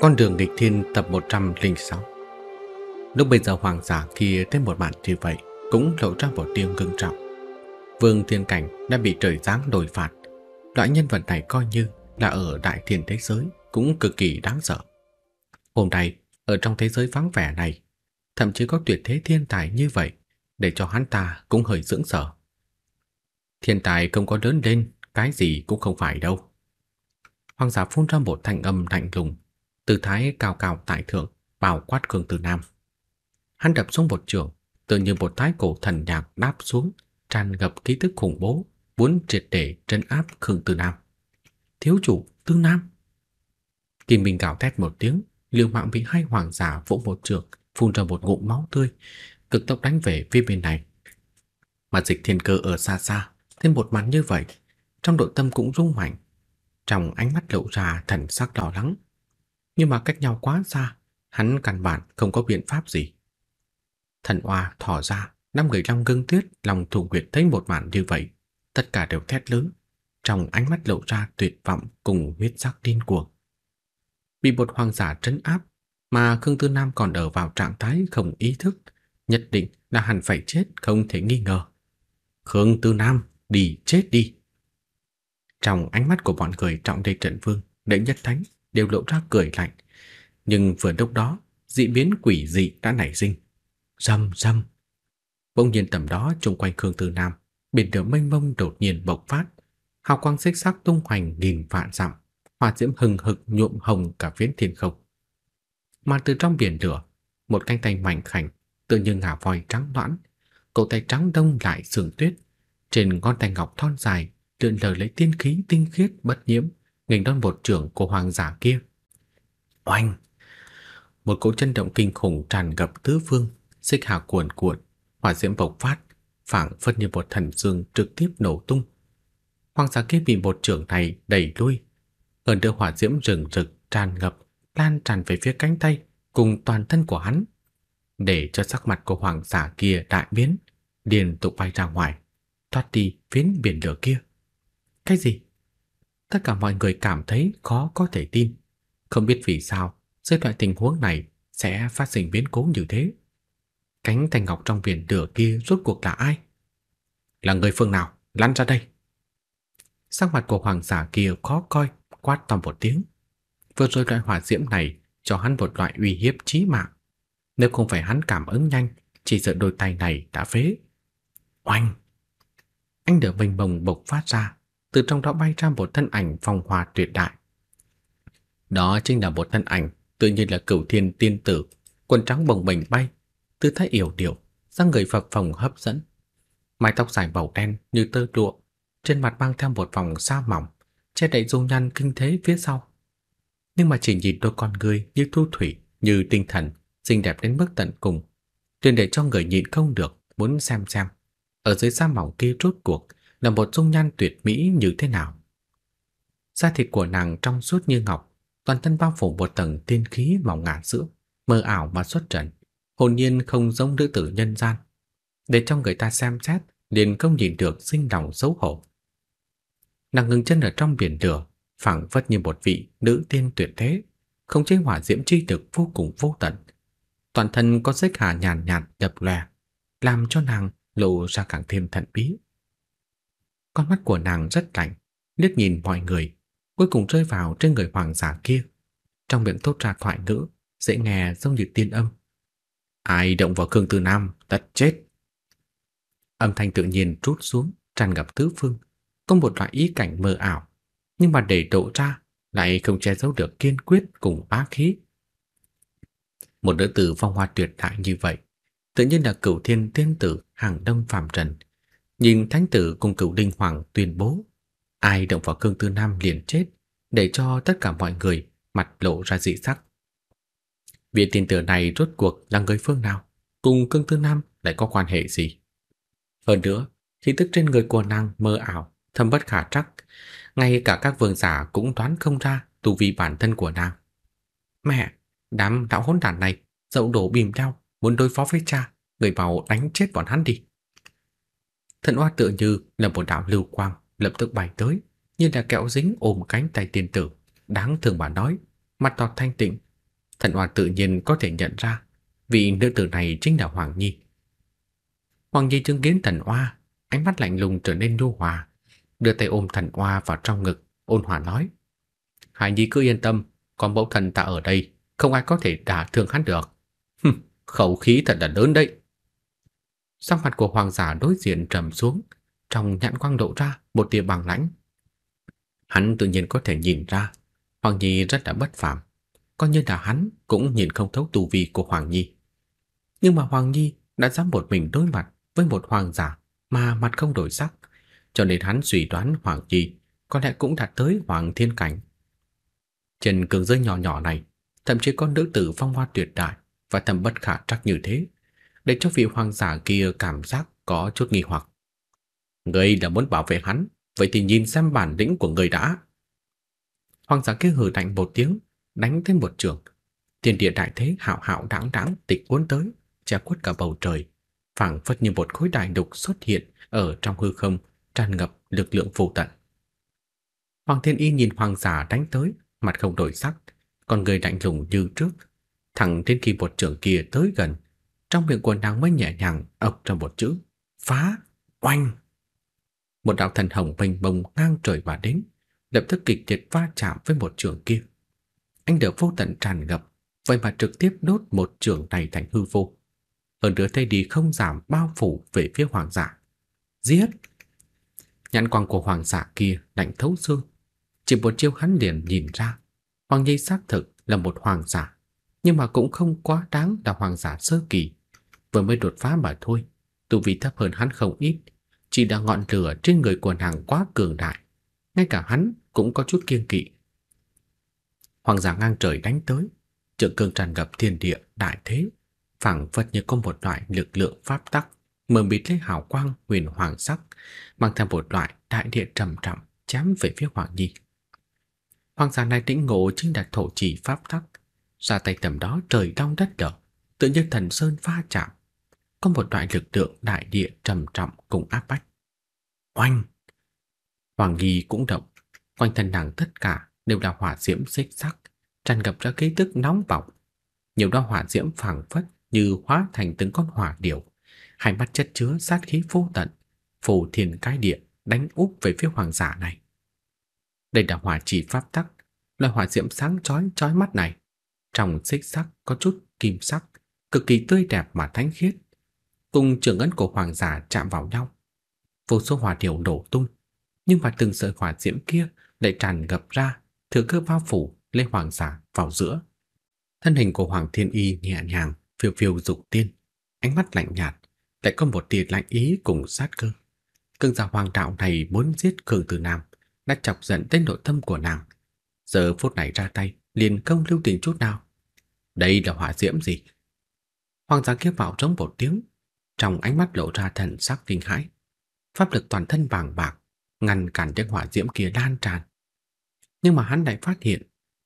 Con đường nghịch thiên tập 106 Lúc bây giờ hoàng giả kia trên một bạn thì vậy Cũng lộ ra một tiếng ngưng trọng Vương Thiên Cảnh đã bị trời giáng đổi phạt Loại nhân vật này coi như là ở đại thiên thế giới Cũng cực kỳ đáng sợ Hôm nay ở trong thế giới vắng vẻ này Thậm chí có tuyệt thế thiên tài như vậy Để cho hắn ta cũng hơi dưỡng sợ Thiên tài không có lớn lên Cái gì cũng không phải đâu Hoàng giả phun ra một thanh âm lạnh lùng tư thái cao cao tại thượng, bao quát Khương Tử Nam. Hắn đập xuống một trường, tự như một thái cổ thần nhạc đáp xuống, tràn ngập ký tức khủng bố, muốn triệt để trấn áp Khương Tử Nam. Thiếu chủ, Tư Nam. Kim Minh gào thét một tiếng, liều mạng bị hai hoàng giả vỗ một trường, phun ra một ngụm máu tươi, cực tốc đánh về phía bên này. Mà dịch thiên cơ ở xa xa, thêm một màn như vậy, trong nội tâm cũng rung mạnh. Trong ánh mắt lộ ra thần sắc đỏ lắng, nhưng mà cách nhau quá xa, hắn căn bản không có biện pháp gì. Thần oa thỏ ra, năm người trong gương tuyết, lòng thủ quyệt thấy một màn như vậy, tất cả đều thét lớn, trong ánh mắt lộ ra tuyệt vọng cùng huyết sắc điên cuồng. Bị một hoàng giả trấn áp, mà Khương Tư Nam còn ở vào trạng thái không ý thức, nhất định là hẳn phải chết không thể nghi ngờ. Khương Tư Nam, đi chết đi. Trong ánh mắt của bọn người trọng đề trận vương, đệ nhất thánh đều lộ ra cười lạnh. Nhưng vừa lúc đó, dị biến quỷ dị đã nảy sinh. Rầm rầm. Bỗng nhiên tầm đó xung quanh Khương Tư Nam, biển lửa mênh mông đột nhiên bộc phát, hào quang xích sắc tung hoành nghìn vạn dặm, hỏa diễm hừng hực nhuộm hồng cả phiến thiên không. Mà từ trong biển lửa, một cánh tay mảnh khảnh, tự như ngà voi trắng loãng, cổ tay trắng đông lại sương tuyết, trên ngón tay ngọc thon dài lượn lờ lấy tiên khí tinh khiết bất nhiễm nghênh đón một trưởng của hoàng giả kia. Oanh! Một cỗ chân động kinh khủng tràn ngập tứ phương, xích hà cuồn cuộn, hỏa diễm bộc phát, phảng phất như một thần dương trực tiếp nổ tung. Hoàng giả kia bị một trưởng này đẩy lui, hơn đưa hỏa diễm rừng rực tràn ngập lan tràn về phía cánh tay cùng toàn thân của hắn, để cho sắc mặt của hoàng giả kia đại biến, liền tục bay ra ngoài, thoát đi phiến biển lửa kia. Cái gì? tất cả mọi người cảm thấy khó có thể tin. Không biết vì sao, dưới loại tình huống này sẽ phát sinh biến cố như thế. Cánh thành ngọc trong biển lửa kia rốt cuộc là ai? Là người phương nào? Lăn ra đây! Sắc mặt của hoàng giả kia khó coi, quát to một tiếng. Vừa rồi loại hỏa diễm này cho hắn một loại uy hiếp chí mạng. Nếu không phải hắn cảm ứng nhanh, chỉ sợ đôi tay này đã phế. Oanh! Anh đỡ mình bồng bộc phát ra, từ trong đó bay ra một thân ảnh phong hoa tuyệt đại. Đó chính là một thân ảnh tự nhiên là cửu thiên tiên tử, quần trắng bồng bềnh bay, tư thái yểu điệu, dáng người phập phồng hấp dẫn. Mái tóc dài màu đen như tơ lụa, trên mặt mang theo một vòng sa mỏng, che đậy dung nhan kinh thế phía sau. Nhưng mà chỉ nhìn đôi con người như thu thủy, như tinh thần, xinh đẹp đến mức tận cùng, liền để cho người nhịn không được muốn xem xem ở dưới sa mỏng kia rốt cuộc là một dung nhan tuyệt mỹ như thế nào. Da thịt của nàng trong suốt như ngọc, toàn thân bao phủ một tầng tiên khí màu ngàn sữa, mơ ảo mà xuất trần, hồn nhiên không giống nữ tử nhân gian. Để cho người ta xem xét, liền không nhìn được sinh lòng xấu hổ. Nàng ngừng chân ở trong biển lửa, phảng phất như một vị nữ tiên tuyệt thế, không chế hỏa diễm chi lực vô cùng vô tận. Toàn thân có xích hà nhàn nhạt đập lè, làm cho nàng lộ ra càng thêm thận bí. Con mắt của nàng rất lạnh, liếc nhìn mọi người, cuối cùng rơi vào trên người hoàng giả kia. Trong miệng thốt ra thoại ngữ, dễ nghe giống như tiên âm. Ai động vào Khương Tư Nam, tất chết. Âm thanh tự nhiên rút xuống, tràn ngập tứ phương, có một loại ý cảnh mơ ảo, nhưng mà để lộ ra lại không che giấu được kiên quyết cùng bá khí. Một nữ tử phong hoa tuyệt đại như vậy, tự nhiên là cửu thiên tiên tử hàng đông phàm trần, Nhìn thánh tử cùng cửu đinh hoàng tuyên bố, ai động vào Khương Tư Nam liền chết, để cho tất cả mọi người mặt lộ ra dị sắc. Vị tiền tử này rốt cuộc là người phương nào, cùng Khương Tư Nam lại có quan hệ gì? Hơn nữa, khí tức trên người của nàng mơ ảo, thâm bất khả trắc, ngay cả các vương giả cũng đoán không ra tu vi bản thân của nàng. Mẹ, đám đạo hỗn đản này, dậu đổ bìm đau, muốn đối phó với cha, người bảo đánh chết bọn hắn đi. Thần oa tựa như là một đạo lưu quang lập tức bay tới, như là kẹo dính ôm cánh tay tiên tử, đáng thương mà nói, mặt tỏ thanh tịnh. Thần oa tự nhiên có thể nhận ra, vị nữ tử này chính là Hoàng Nhi. Hoàng Nhi chứng kiến thần oa, ánh mắt lạnh lùng trở nên nhu hòa, đưa tay ôm thần oa vào trong ngực, ôn hòa nói: "Hải Nhi cứ yên tâm, con mẫu thần ta ở đây, không ai có thể đả thương hắn được." Hừm, khẩu khí thật là lớn đấy. Sắc mặt của hoàng giả đối diện trầm xuống, trong nhãn quang lộ ra một tia bằng lãnh. Hắn tự nhiên có thể nhìn ra, Hoàng Nhi rất là bất phàm, coi như là hắn cũng nhìn không thấu tu vi của Hoàng Nhi. Nhưng mà Hoàng Nhi đã dám một mình đối mặt với một hoàng giả mà mặt không đổi sắc, cho nên hắn suy đoán Hoàng Nhi có lẽ cũng đạt tới hoàng thiên cảnh. Trên cường giới nhỏ nhỏ này, thậm chí con nữ tử phong hoa tuyệt đại và tầm bất khả trắc như thế, để cho vị hoàng giả kia cảm giác có chút nghi hoặc. Ngươi là muốn bảo vệ hắn, vậy thì nhìn xem bản lĩnh của ngươi đã. Hoàng giả kia hừ lạnh một tiếng, đánh thêm một trường. tiền địa đại thế hạo hạo đáng đáng tịch cuốn tới, che quất cả bầu trời, phảng phất như một khối đại đục xuất hiện ở trong hư không, tràn ngập lực lượng vô tận. Hoàng Thiên Y nhìn hoàng giả đánh tới, mặt không đổi sắc, còn người lạnh lùng như trước, thẳng đến khi một trường kia tới gần, trong miệng của nàng mới nhẹ nhàng ập ra một chữ Phá Oanh Một đạo thần hồng bình bồng ngang trời mà đến Lập tức kịch liệt va chạm với một trường kia Anh được vô tận tràn ngập Vậy mà trực tiếp đốt một trường này thành hư vô Hơn nữa thay đi không giảm bao phủ về phía hoàng giả Giết Nhãn quang của hoàng giả kia lạnh thấu xương Chỉ một chiêu hắn liền nhìn ra Hoàng Nhi xác thực là một hoàng giả Nhưng mà cũng không quá đáng là hoàng giả sơ kỳ vừa mới đột phá mà thôi, tu vi thấp hơn hắn không ít, chỉ là ngọn lửa trên người quần hàng quá cường đại, ngay cả hắn cũng có chút kiêng kỵ. Hoàng giả ngang trời đánh tới, trận cương tràn ngập thiên địa đại thế, phảng phất như có một loại lực lượng pháp tắc mờ mịt lấy hào quang huyền hoàng sắc, mang theo một loại đại địa trầm trầm chém về phía Hoàng Nhi. Hoàng giả này tĩnh ngộ chính là thổ chỉ pháp tắc, ra tay tầm đó trời long đất lở, tự như thần sơn pha chạm, có một loại lực lượng đại địa trầm trọng cùng áp bách. Oanh! Hoàng Nghi cũng động, quanh thân nàng tất cả đều là hỏa diễm xích sắc, tràn ngập ra khí tức nóng bỏng. Nhiều đó hỏa diễm phảng phất như hóa thành từng con hỏa điểu, hai mắt chất chứa sát khí vô tận, phù thiền cái địa đánh úp về phía hoàng giả này. Đây là hỏa chỉ pháp tắc, loại hỏa diễm sáng chói chói mắt này, trong xích sắc có chút kim sắc, cực kỳ tươi đẹp mà thánh khiết, cùng trường ấn của hoàng giả chạm vào nhau. Vô số hỏa điều nổ tung, nhưng mà từng sợi hỏa diễm kia lại tràn ngập ra, thừa cơ bao phủ lấy hoàng giả vào giữa. Thân hình của Hoàng Thiên Y nhẹ nhàng, phiêu phiêu dục tiên, ánh mắt lạnh nhạt, lại có một tia lạnh ý cùng sát cơ. Cương giả hoàng đạo này muốn giết Khương Tử Nam, đã chọc giận đến nội tâm của nàng. Giờ phút này ra tay, liền không lưu tình chút nào. Đây là hỏa diễm gì? Hoàng giả kia vào trống một tiếng, trong ánh mắt lộ ra thần sắc kinh hãi. Pháp lực toàn thân vàng bạc ngăn cản những hỏa diễm kia lan tràn. Nhưng mà hắn lại phát hiện,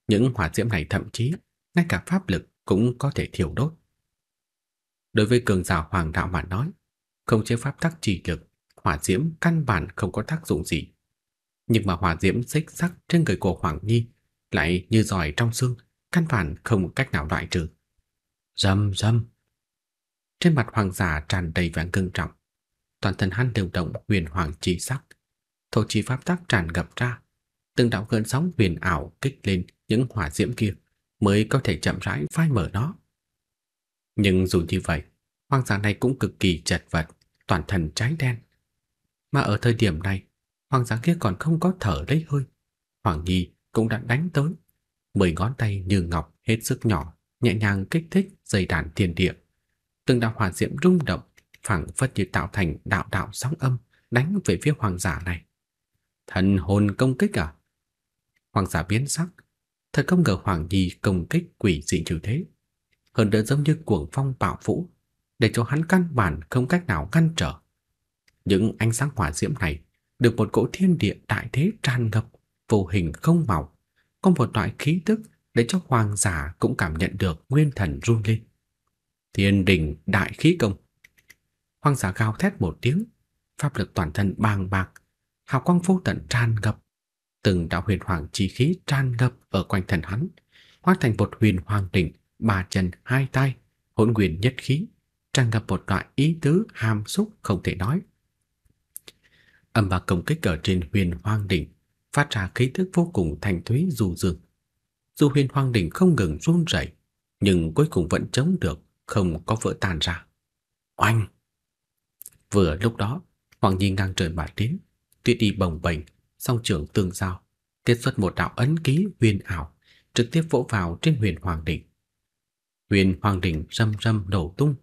những hỏa diễm này thậm chí ngay cả pháp lực cũng có thể thiêu đốt. Đối với cường giả hoàng đạo mà nói, không chế pháp tắc trì lực, hỏa diễm căn bản không có tác dụng gì. Nhưng mà hỏa diễm xích sắc trên người của Hoàng Nhi lại như giỏi trong xương, căn bản không cách nào loại trừ. Rầm rầm. Trên mặt hoàng giả tràn đầy vẻ cưng trọng, toàn thân hắn điều động huyền hoàng chi sắc, thổ chi pháp tắc tràn ngập ra, từng đạo cơn sóng huyền ảo kích lên những hỏa diễm kia mới có thể chậm rãi phai mở nó. Nhưng dù như vậy, hoàng giả này cũng cực kỳ chật vật, toàn thân cháy đen. Mà ở thời điểm này, hoàng giả kia còn không có thở lấy hơi. Hoàng Nhi cũng đã đánh tới, mười ngón tay như ngọc hết sức nhỏ, nhẹ nhàng kích thích dây đàn thiên địa từng đạo hỏa diễm rung động, phảng phất như tạo thành đạo đạo sóng âm đánh về phía hoàng giả này. Thần hồn công kích à? Hoàng giả biến sắc, thật không ngờ Hoàng Nhi công kích quỷ dị như thế. Hơn nữa giống như cuồng phong bạo vũ, để cho hắn căn bản không cách nào ngăn trở. Những ánh sáng hỏa diễm này được một cỗ thiên địa đại thế tràn ngập, vô hình không màu, có một loại khí tức để cho hoàng giả cũng cảm nhận được nguyên thần run lên. Thiên đình đại khí công. Hoang giả gào thét một tiếng, pháp lực toàn thân bàng bạc, hào quang vô tận tràn ngập, từng đạo huyền hoàng chi khí tràn ngập ở quanh thân hắn, hóa thành một huyền hoàng đỉnh, ba chân hai tay, hỗn nguyên nhất khí, tràn ngập một loại ý tứ hàm xúc không thể nói. Âm ba công kích ở trên huyền hoàng đỉnh phát ra khí tức vô cùng thanh thúy dù dương. Dù huyền hoàng đỉnh không ngừng run rẩy, nhưng cuối cùng vẫn chống được không có vỡ tan ra. Oanh! Vừa lúc đó, Hoàng Nhi ngang trời mà đến, tuyết đi bồng bềnh, song trưởng tương giao, kết xuất một đạo ấn ký huyền ảo, trực tiếp vỗ vào trên huyền hoàng đỉnh. Huyền hoàng đỉnh râm râm nổ tung,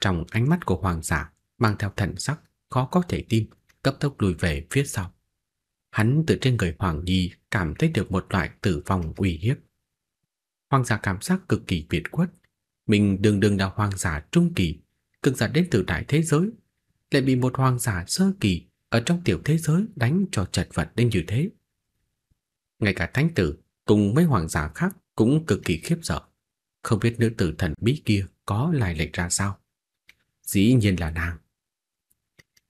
trong ánh mắt của hoàng giả mang theo thần sắc khó có thể tin, cấp tốc lùi về phía sau. Hắn từ trên người Hoàng Nhi cảm thấy được một loại tử vong uy hiếp. Hoàng giả cảm giác cực kỳ biệt quất, mình đường đường là hoàng giả trung kỳ, cực giả đến từ đại thế giới, lại bị một hoàng giả sơ kỳ ở trong tiểu thế giới đánh cho chật vật đến như thế. Ngay cả thánh tử cùng mấy hoàng giả khác cũng cực kỳ khiếp sợ, không biết nữ tử thần bí kia có lai lịch ra sao. Dĩ nhiên là nàng.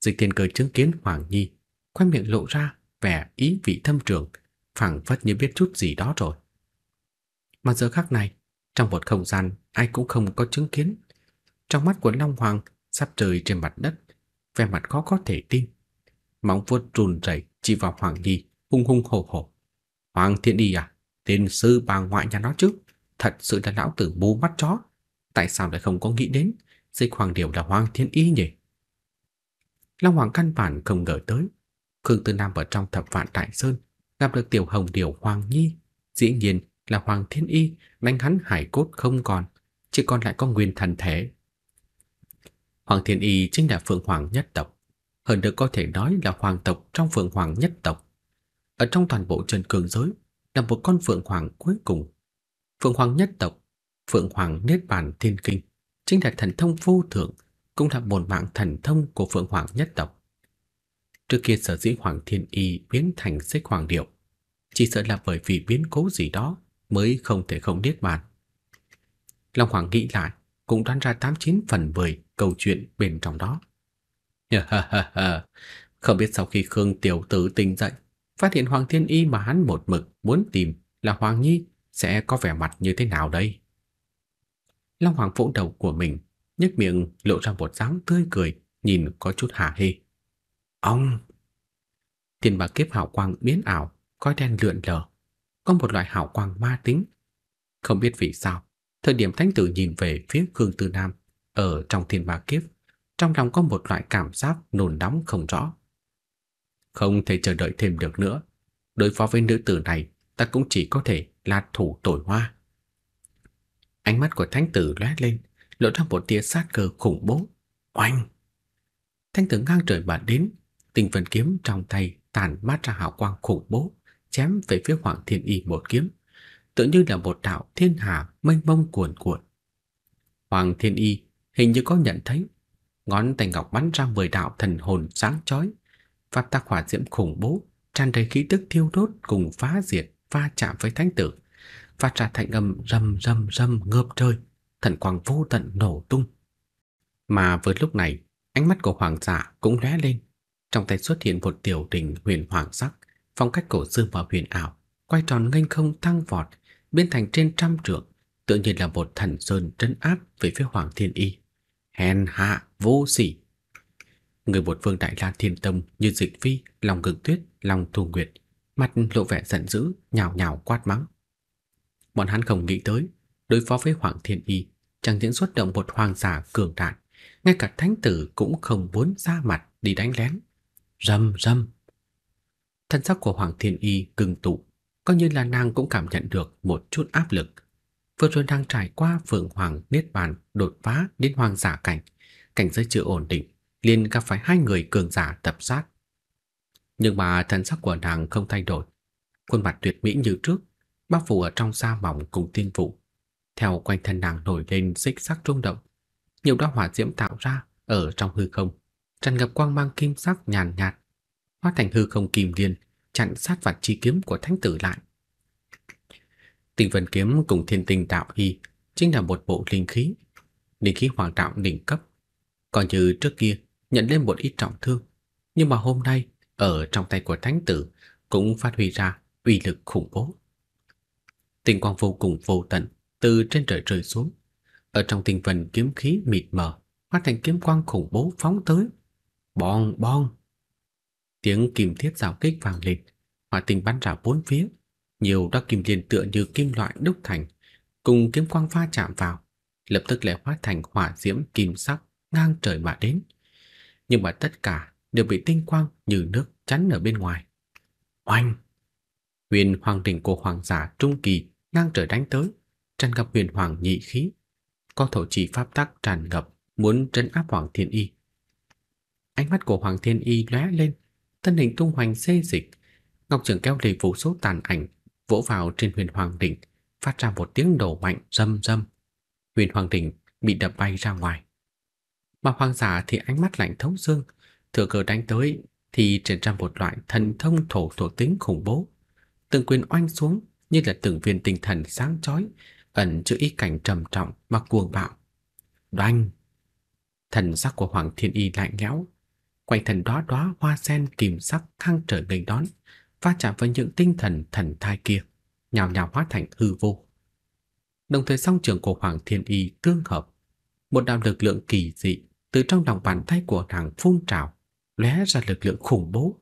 Dịch Thiên Cơ chứng kiến Hoàng Nhi, khóe miệng lộ ra vẻ ý vị thâm trường, phảng phất như biết chút gì đó rồi. Mà giờ khắc này, trong một không gian ai cũng không có chứng kiến. Trong mắt của Long Hoàng sắp rơi trên mặt đất, vẻ mặt khó có thể tin. Móng vuốt run rẩy chỉ vào Hoàng Nhi, hung hung hổ hổ. "Hoàng Thiên Y à, tên sư bà ngoại nhà nó chứ, thật sự là lão tử mù mắt chó, tại sao lại không có nghĩ đến dịch hoàng điều là Hoàng Thiên Y nhỉ?" Long Hoàng căn bản không ngờ tới, Khương Tư Nam ở trong Thập Vạn Đại Sơn gặp được Tiểu Hồng Điều Hoàng Nhi, dĩ nhiên là Hoàng Thiên Y đánh hắn hải cốt không còn, chỉ còn lại con nguyên thần thể. Hoàng Thiên Y chính là Phượng Hoàng nhất tộc, hơn được có thể nói là hoàng tộc trong Phượng Hoàng nhất tộc. Ở trong toàn bộ trần cường giới là một con Phượng Hoàng cuối cùng. Phượng Hoàng nhất tộc, Phượng Hoàng Niết Bàn Thiên Kinh, chính là thần thông vô thượng, cũng là bổn mạng thần thông của Phượng Hoàng nhất tộc. Trước kia sở dĩ Hoàng Thiên Y biến thành xích hoàng điệu, chỉ sợ là bởi vì biến cố gì đó mới không thể không điếc bàn. Long Hoàng nghĩ lại, cũng đoán ra 89 phần 10 câu chuyện bên trong đó. không biết sau khi Khương Tiểu Tử tỉnh dậy, phát hiện Hoàng Thiên Y mà hắn một mực muốn tìm là Hoàng Nhi sẽ có vẻ mặt như thế nào đây? Long Hoàng vỗ đầu của mình, nhếch miệng lộ ra một dáng tươi cười, nhìn có chút hả hê. Ông! Tiền bà kiếp hào quang biến ảo, coi đen lượn lờ, có một loại hào quang ma tính. Không biết vì sao, thời điểm thánh tử nhìn về phía Khương Tư Nam ở trong thiên ma kiếp, trong lòng có một loại cảm giác nôn nóng không rõ. Không thể chờ đợi thêm được nữa, đối phó với nữ tử này, ta cũng chỉ có thể là thủ tồi hoa. Ánh mắt của thánh tử lóe lên, lộ ra một tia sát cơ khủng bố. Oanh! Thánh tử ngang trời mà đến, tinh phần kiếm trong tay tàn mát ra hào quang khủng bố chém về phía Hoàng Thiên Y một kiếm, tựa như là một đạo thiên hà mênh mông cuồn cuộn. Hoàng Thiên Y hình như có nhận thấy, ngón tay ngọc bắn ra mười đạo thần hồn sáng chói, phát tác hỏa diễm khủng bố, tràn đầy khí tức thiêu đốt cùng phá diệt va chạm với thánh tử, phát ra thanh âm rầm rầm rầm ngập trời, thần quang vô tận nổ tung. Mà vừa lúc này, ánh mắt của hoàng giả cũng lóe lên, trong tay xuất hiện một tiểu đình huyền hoàng sắc phong cách cổ xưa và huyền ảo quay tròn nghênh không thăng vọt, biến thành trên trăm trượng, tự nhiên là một thần sơn trấn áp về phía Hoàng Thiên Y. Hèn hạ vô sỉ. Người Bột phương Đại La Thiên Tâm như Dịch Phi, lòng Cực Tuyết, lòng Thù Nguyệt, mặt lộ vẻ giận dữ, nhào nhào quát mắng. Bọn hắn không nghĩ tới, đối phó với Hoàng Thiên Y, chẳng những xuất động một hoàng giả cường đại, ngay cả thánh tử cũng không muốn ra mặt đi đánh lén. Rầm rầm thân sắc của Hoàng Thiên Y cứng tụ, coi như là nàng cũng cảm nhận được một chút áp lực. Vừa rồi đang trải qua phượng hoàng niết bàn đột phá đến hoàng giả cảnh, cảnh giới chưa ổn định, liền gặp phải hai người cường giả tập sát. Nhưng mà thân sắc của nàng không thay đổi, khuôn mặt tuyệt mỹ như trước, bao phủ ở trong sa mỏng cùng tiên vụ. Theo quanh thân nàng nổi lên xích sắc rung động, nhiều đóa hỏa diễm tạo ra ở trong hư không, tràn ngập quang mang kim sắc nhàn nhạt, nhạt hóa thành hư không kim liên, chặn sát phạt chi kiếm của thánh tử lại. Tinh vân kiếm cùng thiên tinh đạo y chính là một bộ linh khí, linh khí hoàng đạo đỉnh cấp. Còn như trước kia nhận lên một ít trọng thương, nhưng mà hôm nay ở trong tay của thánh tử cũng phát huy ra uy lực khủng bố. Tinh quang vô cùng vô tận từ trên trời rơi xuống, ở trong tinh vân kiếm khí mịt mờ, hóa thành kiếm quang khủng bố phóng tới. Bong bong Tiếng kim thiết giao kích vang lên, hỏa tinh bắn ra bốn phía, nhiều đao kim liền tựa như kim loại đúc thành, cùng kiếm quang pha chạm vào, lập tức lại hóa thành hỏa diễm kim sắc ngang trời mà đến. Nhưng mà tất cả đều bị tinh quang như nước chắn ở bên ngoài. Oanh! Huyền hoàng đỉnh của hoàng giả trung kỳ ngang trời đánh tới, tràn ngập huyền hoàng nhị khí. Có thổ chỉ pháp tắc tràn ngập, muốn trấn áp hoàng thiên y. Ánh mắt của hoàng thiên y lóe lên thân hình tung hoành xê dịch, Ngọc trường kéo lì vô số tàn ảnh vỗ vào trên Huyền Hoàng đỉnh, phát ra một tiếng đổ mạnh râm râm. Huyền Hoàng đỉnh bị đập bay ra ngoài. Mà Hoàng giả thì ánh mắt lạnh thấu xương, thừa cơ đánh tới thì triển ra một loại thần thông thổ thuộc tính khủng bố. Từng quyền oanh xuống như là từng viên tinh thần sáng chói, ẩn chứa ý cảnh trầm trọng mà cuồng bạo. Đoanh! Thần sắc của Hoàng Thiên Y lạnh lẽo, quanh thần đó đó hoa sen kìm sắc thăng trời nghênh đón, va chạm với những tinh thần thần thai kia, nhào nhào hóa thành hư vô. Đồng thời song trường của Hoàng Thiên Y tương hợp, một đạo lực lượng kỳ dị từ trong lòng bàn tay của nàng phun trào, lóe ra lực lượng khủng bố.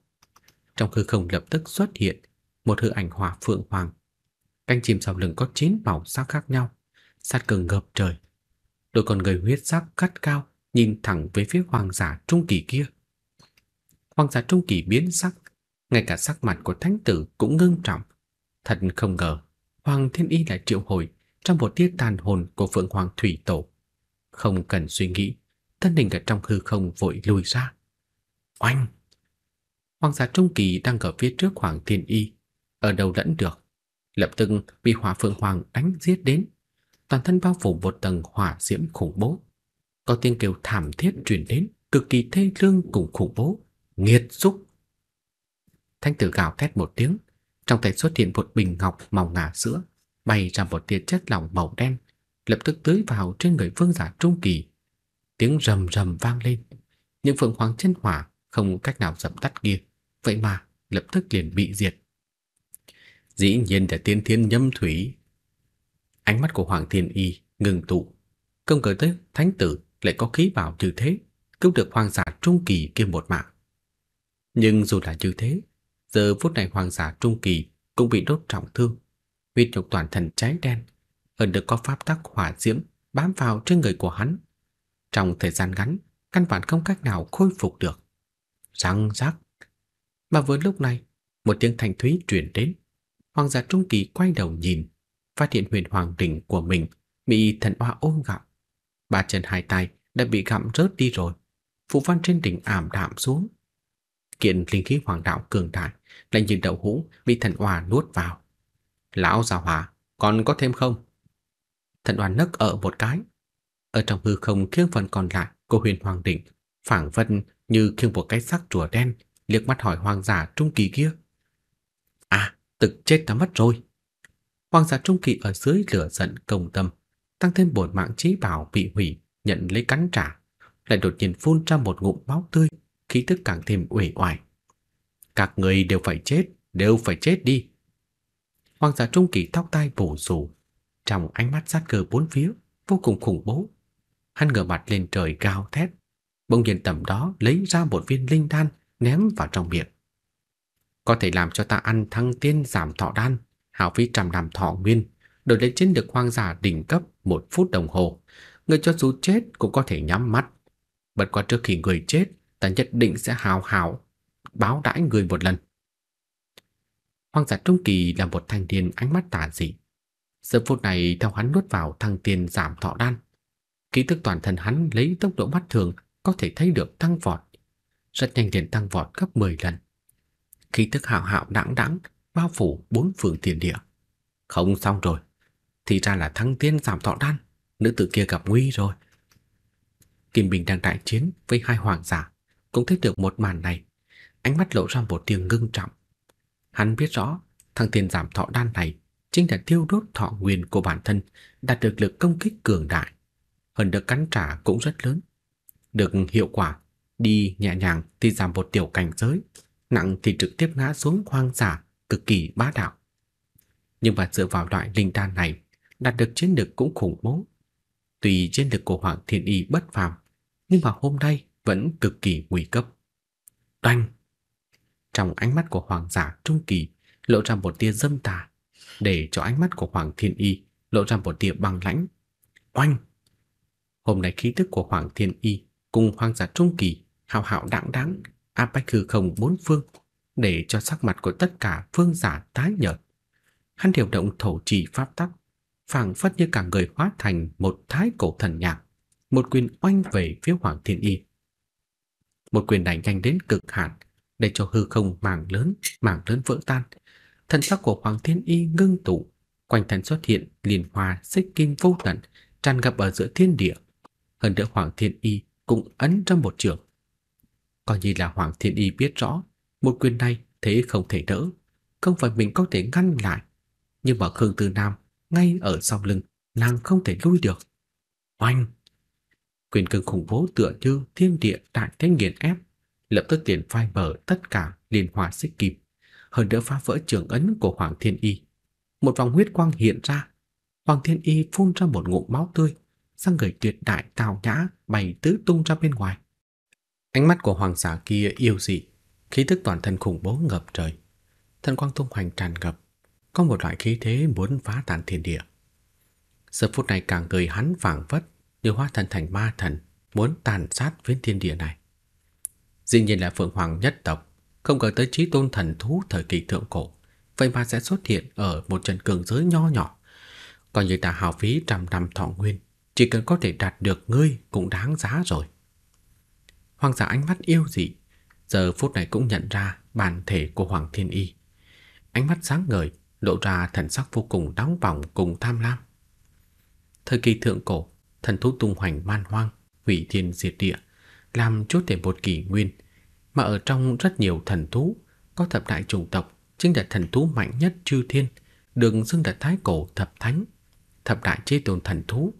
Trong hư không lập tức xuất hiện một hư ảnh hỏa phượng hoàng. Cánh chim sau lưng có chín màu sắc khác nhau, sát cường ngập trời. Đôi con người huyết sắc cắt cao nhìn thẳng về phía hoàng giả trung kỳ kia. Hoàng gia trung kỳ biến sắc, ngay cả sắc mặt của thánh tử cũng ngưng trọng. Thật không ngờ, Hoàng Thiên Y lại triệu hồi trong một tiết tàn hồn của Phượng Hoàng Thủy Tổ. Không cần suy nghĩ, thân hình ở trong hư không vội lùi ra. Oanh! Hoàng gia trung kỳ đang ở phía trước Hoàng Thiên Y, ở đầu lẫn được, lập tức bị Hỏa Phượng Hoàng đánh giết đến, toàn thân bao phủ một tầng hỏa diễm khủng bố. Có tiếng kêu thảm thiết truyền đến, cực kỳ thê lương cùng khủng bố nghiệt xúc. Thanh tử gào thét một tiếng, trong tay xuất hiện một bình ngọc màu ngà sữa, bay ra một tia chất lỏng màu đen, lập tức tưới vào trên người vương giả trung kỳ. Tiếng rầm rầm vang lên, những phượng hoàng chân hỏa không cách nào dập tắt kia, vậy mà lập tức liền bị diệt. Dĩ nhiên là tiên thiên nhâm thủy. Ánh mắt của Hoàng Thiên Y ngừng tụ, không ngờ tới thánh tử lại có khí bảo như thế, cứu được hoàng giả trung kỳ kia một mạng. Nhưng dù là như thế, giờ phút này hoàng giả trung kỳ cũng bị đốt trọng thương, huyết nhục toàn thân cháy đen, hơn được có pháp tắc hỏa diễm bám vào trên người của hắn. Trong thời gian ngắn, căn bản không cách nào khôi phục được. Răng rắc. Mà vừa lúc này, một tiếng thanh thúy truyền đến. Hoàng giả trung kỳ quay đầu nhìn, phát hiện huyền hoàng đỉnh của mình bị thần oa ôm gặm. Ba chân hai tay đã bị gặm rớt đi rồi. Phụ văn trên đỉnh ảm đạm xuống kiện linh khí hoàng đạo cường đại, lại như đậu hũ bị thần hòa nuốt vào. Lão già hòa còn có thêm không? Thần hòa nấc ở một cái. Ở trong hư không khiêng phần còn lại của huyền hoàng đỉnh, phảng vân như khiêng một cái sắc chùa đen, liếc mắt hỏi hoàng giả trung kỳ kia. À, thực chết ta mất rồi. Hoàng giả trung kỳ ở dưới lửa giận công tâm, tăng thêm bổn mạng trí bảo bị hủy, nhận lấy cắn trả, lại đột nhiên phun ra một ngụm máu tươi khí thức càng thêm uể oải. Các người đều phải chết, đều phải chết đi. Hoàng giả trung kỳ tóc tai bổ rủ, trong ánh mắt sát cơ bốn phía, vô cùng khủng bố. Hắn ngửa mặt lên trời cao thét, bỗng nhiên tầm đó lấy ra một viên linh đan ném vào trong miệng. Có thể làm cho ta ăn thăng tiên giảm thọ đan, hào phí trăm năm thọ nguyên, đổi lấy chiến được hoàng giả đỉnh cấp một phút đồng hồ. Người cho dù chết cũng có thể nhắm mắt. Bật qua trước khi người chết, ta nhất định sẽ hào hào báo đãi người một lần. Hoàng giả trung kỳ là một thanh niên ánh mắt tàn dị. Giờ phút này theo hắn nuốt vào thăng tiền giảm thọ đan. Ký thức toàn thân hắn lấy tốc độ mắt thường có thể thấy được tăng vọt. Rất nhanh liền tăng vọt gấp 10 lần. Khí thức hào hạo đẳng đẳng bao phủ bốn phường tiền địa. Không xong rồi. Thì ra là thăng tiên giảm thọ đan. Nữ tử kia gặp nguy rồi. Kim Bình đang đại chiến với hai hoàng giả cũng thấy được một màn này, ánh mắt lộ ra một tia ngưng trọng. Hắn biết rõ, thằng tiền giảm thọ đan này chính là tiêu đốt thọ nguyên của bản thân, đạt được lực công kích cường đại, hơn được cắn trả cũng rất lớn. Được hiệu quả, đi nhẹ nhàng thì giảm một tiểu cảnh giới, nặng thì trực tiếp ngã xuống hoang dã, cực kỳ bá đạo. Nhưng mà dựa vào loại linh đan này, đạt được chiến lực cũng khủng bố. Tùy chiến lực của Hoàng Thiên Y bất phàm, nhưng mà hôm nay vẫn cực kỳ nguy cấp. Đanh! Trong ánh mắt của hoàng giả trung kỳ lộ ra một tia dâm tà, để cho ánh mắt của hoàng thiên y lộ ra một tia băng lãnh. Oanh! Hôm nay khí tức của hoàng thiên y cùng hoàng giả trung kỳ hào hạo đẳng đãng áp bách hư không bốn phương để cho sắc mặt của tất cả phương giả tái nhợt. Hắn điều động thổ trì pháp tắc, phảng phất như cả người hóa thành một thái cổ thần nhạc, một quyền oanh về phía Hoàng Thiên Y một quyền đánh nhanh đến cực hạn, để cho hư không mảng lớn, mảng lớn vỡ tan. thần sắc của Hoàng Thiên Y ngưng tụ, quanh thân xuất hiện liền hòa xích kim vô tận, tràn gặp ở giữa thiên địa. Hơn nữa Hoàng Thiên Y cũng ấn trong một trường. Còn như là Hoàng Thiên Y biết rõ, một quyền này thế không thể đỡ, không phải mình có thể ngăn lại. Nhưng mà Khương Tư Nam ngay ở sau lưng, nàng không thể lui được. Oanh! quyền cực khủng bố tựa như thiên địa đại thế nghiền ép, lập tức tiền phai mở tất cả liên hòa xích kịp hơn đỡ phá vỡ trường ấn của Hoàng Thiên Y. Một vòng huyết quang hiện ra, Hoàng Thiên Y phun ra một ngụm máu tươi, sang người tuyệt đại tào nhã bay tứ tung ra bên ngoài. Ánh mắt của hoàng giả kia yêu dị, khí tức toàn thân khủng bố ngập trời. Thần quang tung hoành tràn ngập, có một loại khí thế muốn phá tan thiên địa. Giờ phút này càng người hắn phảng phất như hóa thần thành ma thần, muốn tàn sát phiến thiên địa này. Dĩ nhiên là Phượng Hoàng nhất tộc, không ngờ tới trí tôn thần thú thời kỳ thượng cổ, vậy mà sẽ xuất hiện ở một trận cường giới nho nhỏ. Còn như ta hào phí trăm năm thọ nguyên, chỉ cần có thể đạt được ngươi cũng đáng giá rồi. Hoàng giả ánh mắt yêu dị, giờ phút này cũng nhận ra bản thể của Hoàng Thiên Y. Ánh mắt sáng ngời, lộ ra thần sắc vô cùng nóng bỏng cùng tham lam. Thời kỳ thượng cổ, thần thú tung hoành man hoang, hủy thiên diệt địa, làm chốt tể một kỷ nguyên, mà ở trong rất nhiều thần thú, có thập đại chủng tộc chính là thần thú mạnh nhất chư thiên, đường xưng là thái cổ thập thánh, thập đại chi tồn thần thú,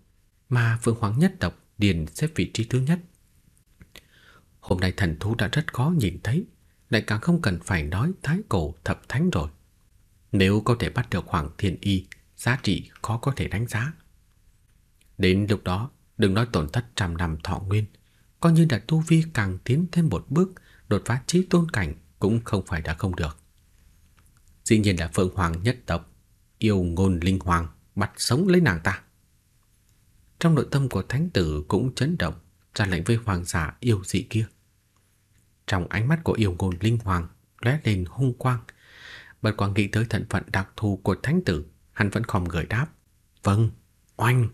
mà vương hoàng nhất tộc điền xếp vị trí thứ nhất. Hôm nay thần thú đã rất khó nhìn thấy, lại càng không cần phải nói thái cổ thập thánh rồi. Nếu có thể bắt được Hoàng Thiên Y, giá trị khó có thể đánh giá. Đến lúc đó, đừng nói tổn thất trăm năm thọ nguyên, coi như là tu vi càng tiến thêm một bước, đột phá chí tôn cảnh cũng không phải đã không được. Dĩ nhiên là Phượng Hoàng nhất tộc, yêu ngôn linh hoàng, bắt sống lấy nàng ta. Trong nội tâm của thánh tử cũng chấn động, ra lệnh với hoàng giả yêu dị kia. Trong ánh mắt của yêu ngôn linh hoàng lóe lên hung quang, bất quang nghĩ tới thân phận đặc thù của thánh tử, hắn vẫn khom người đáp, "Vâng, oanh."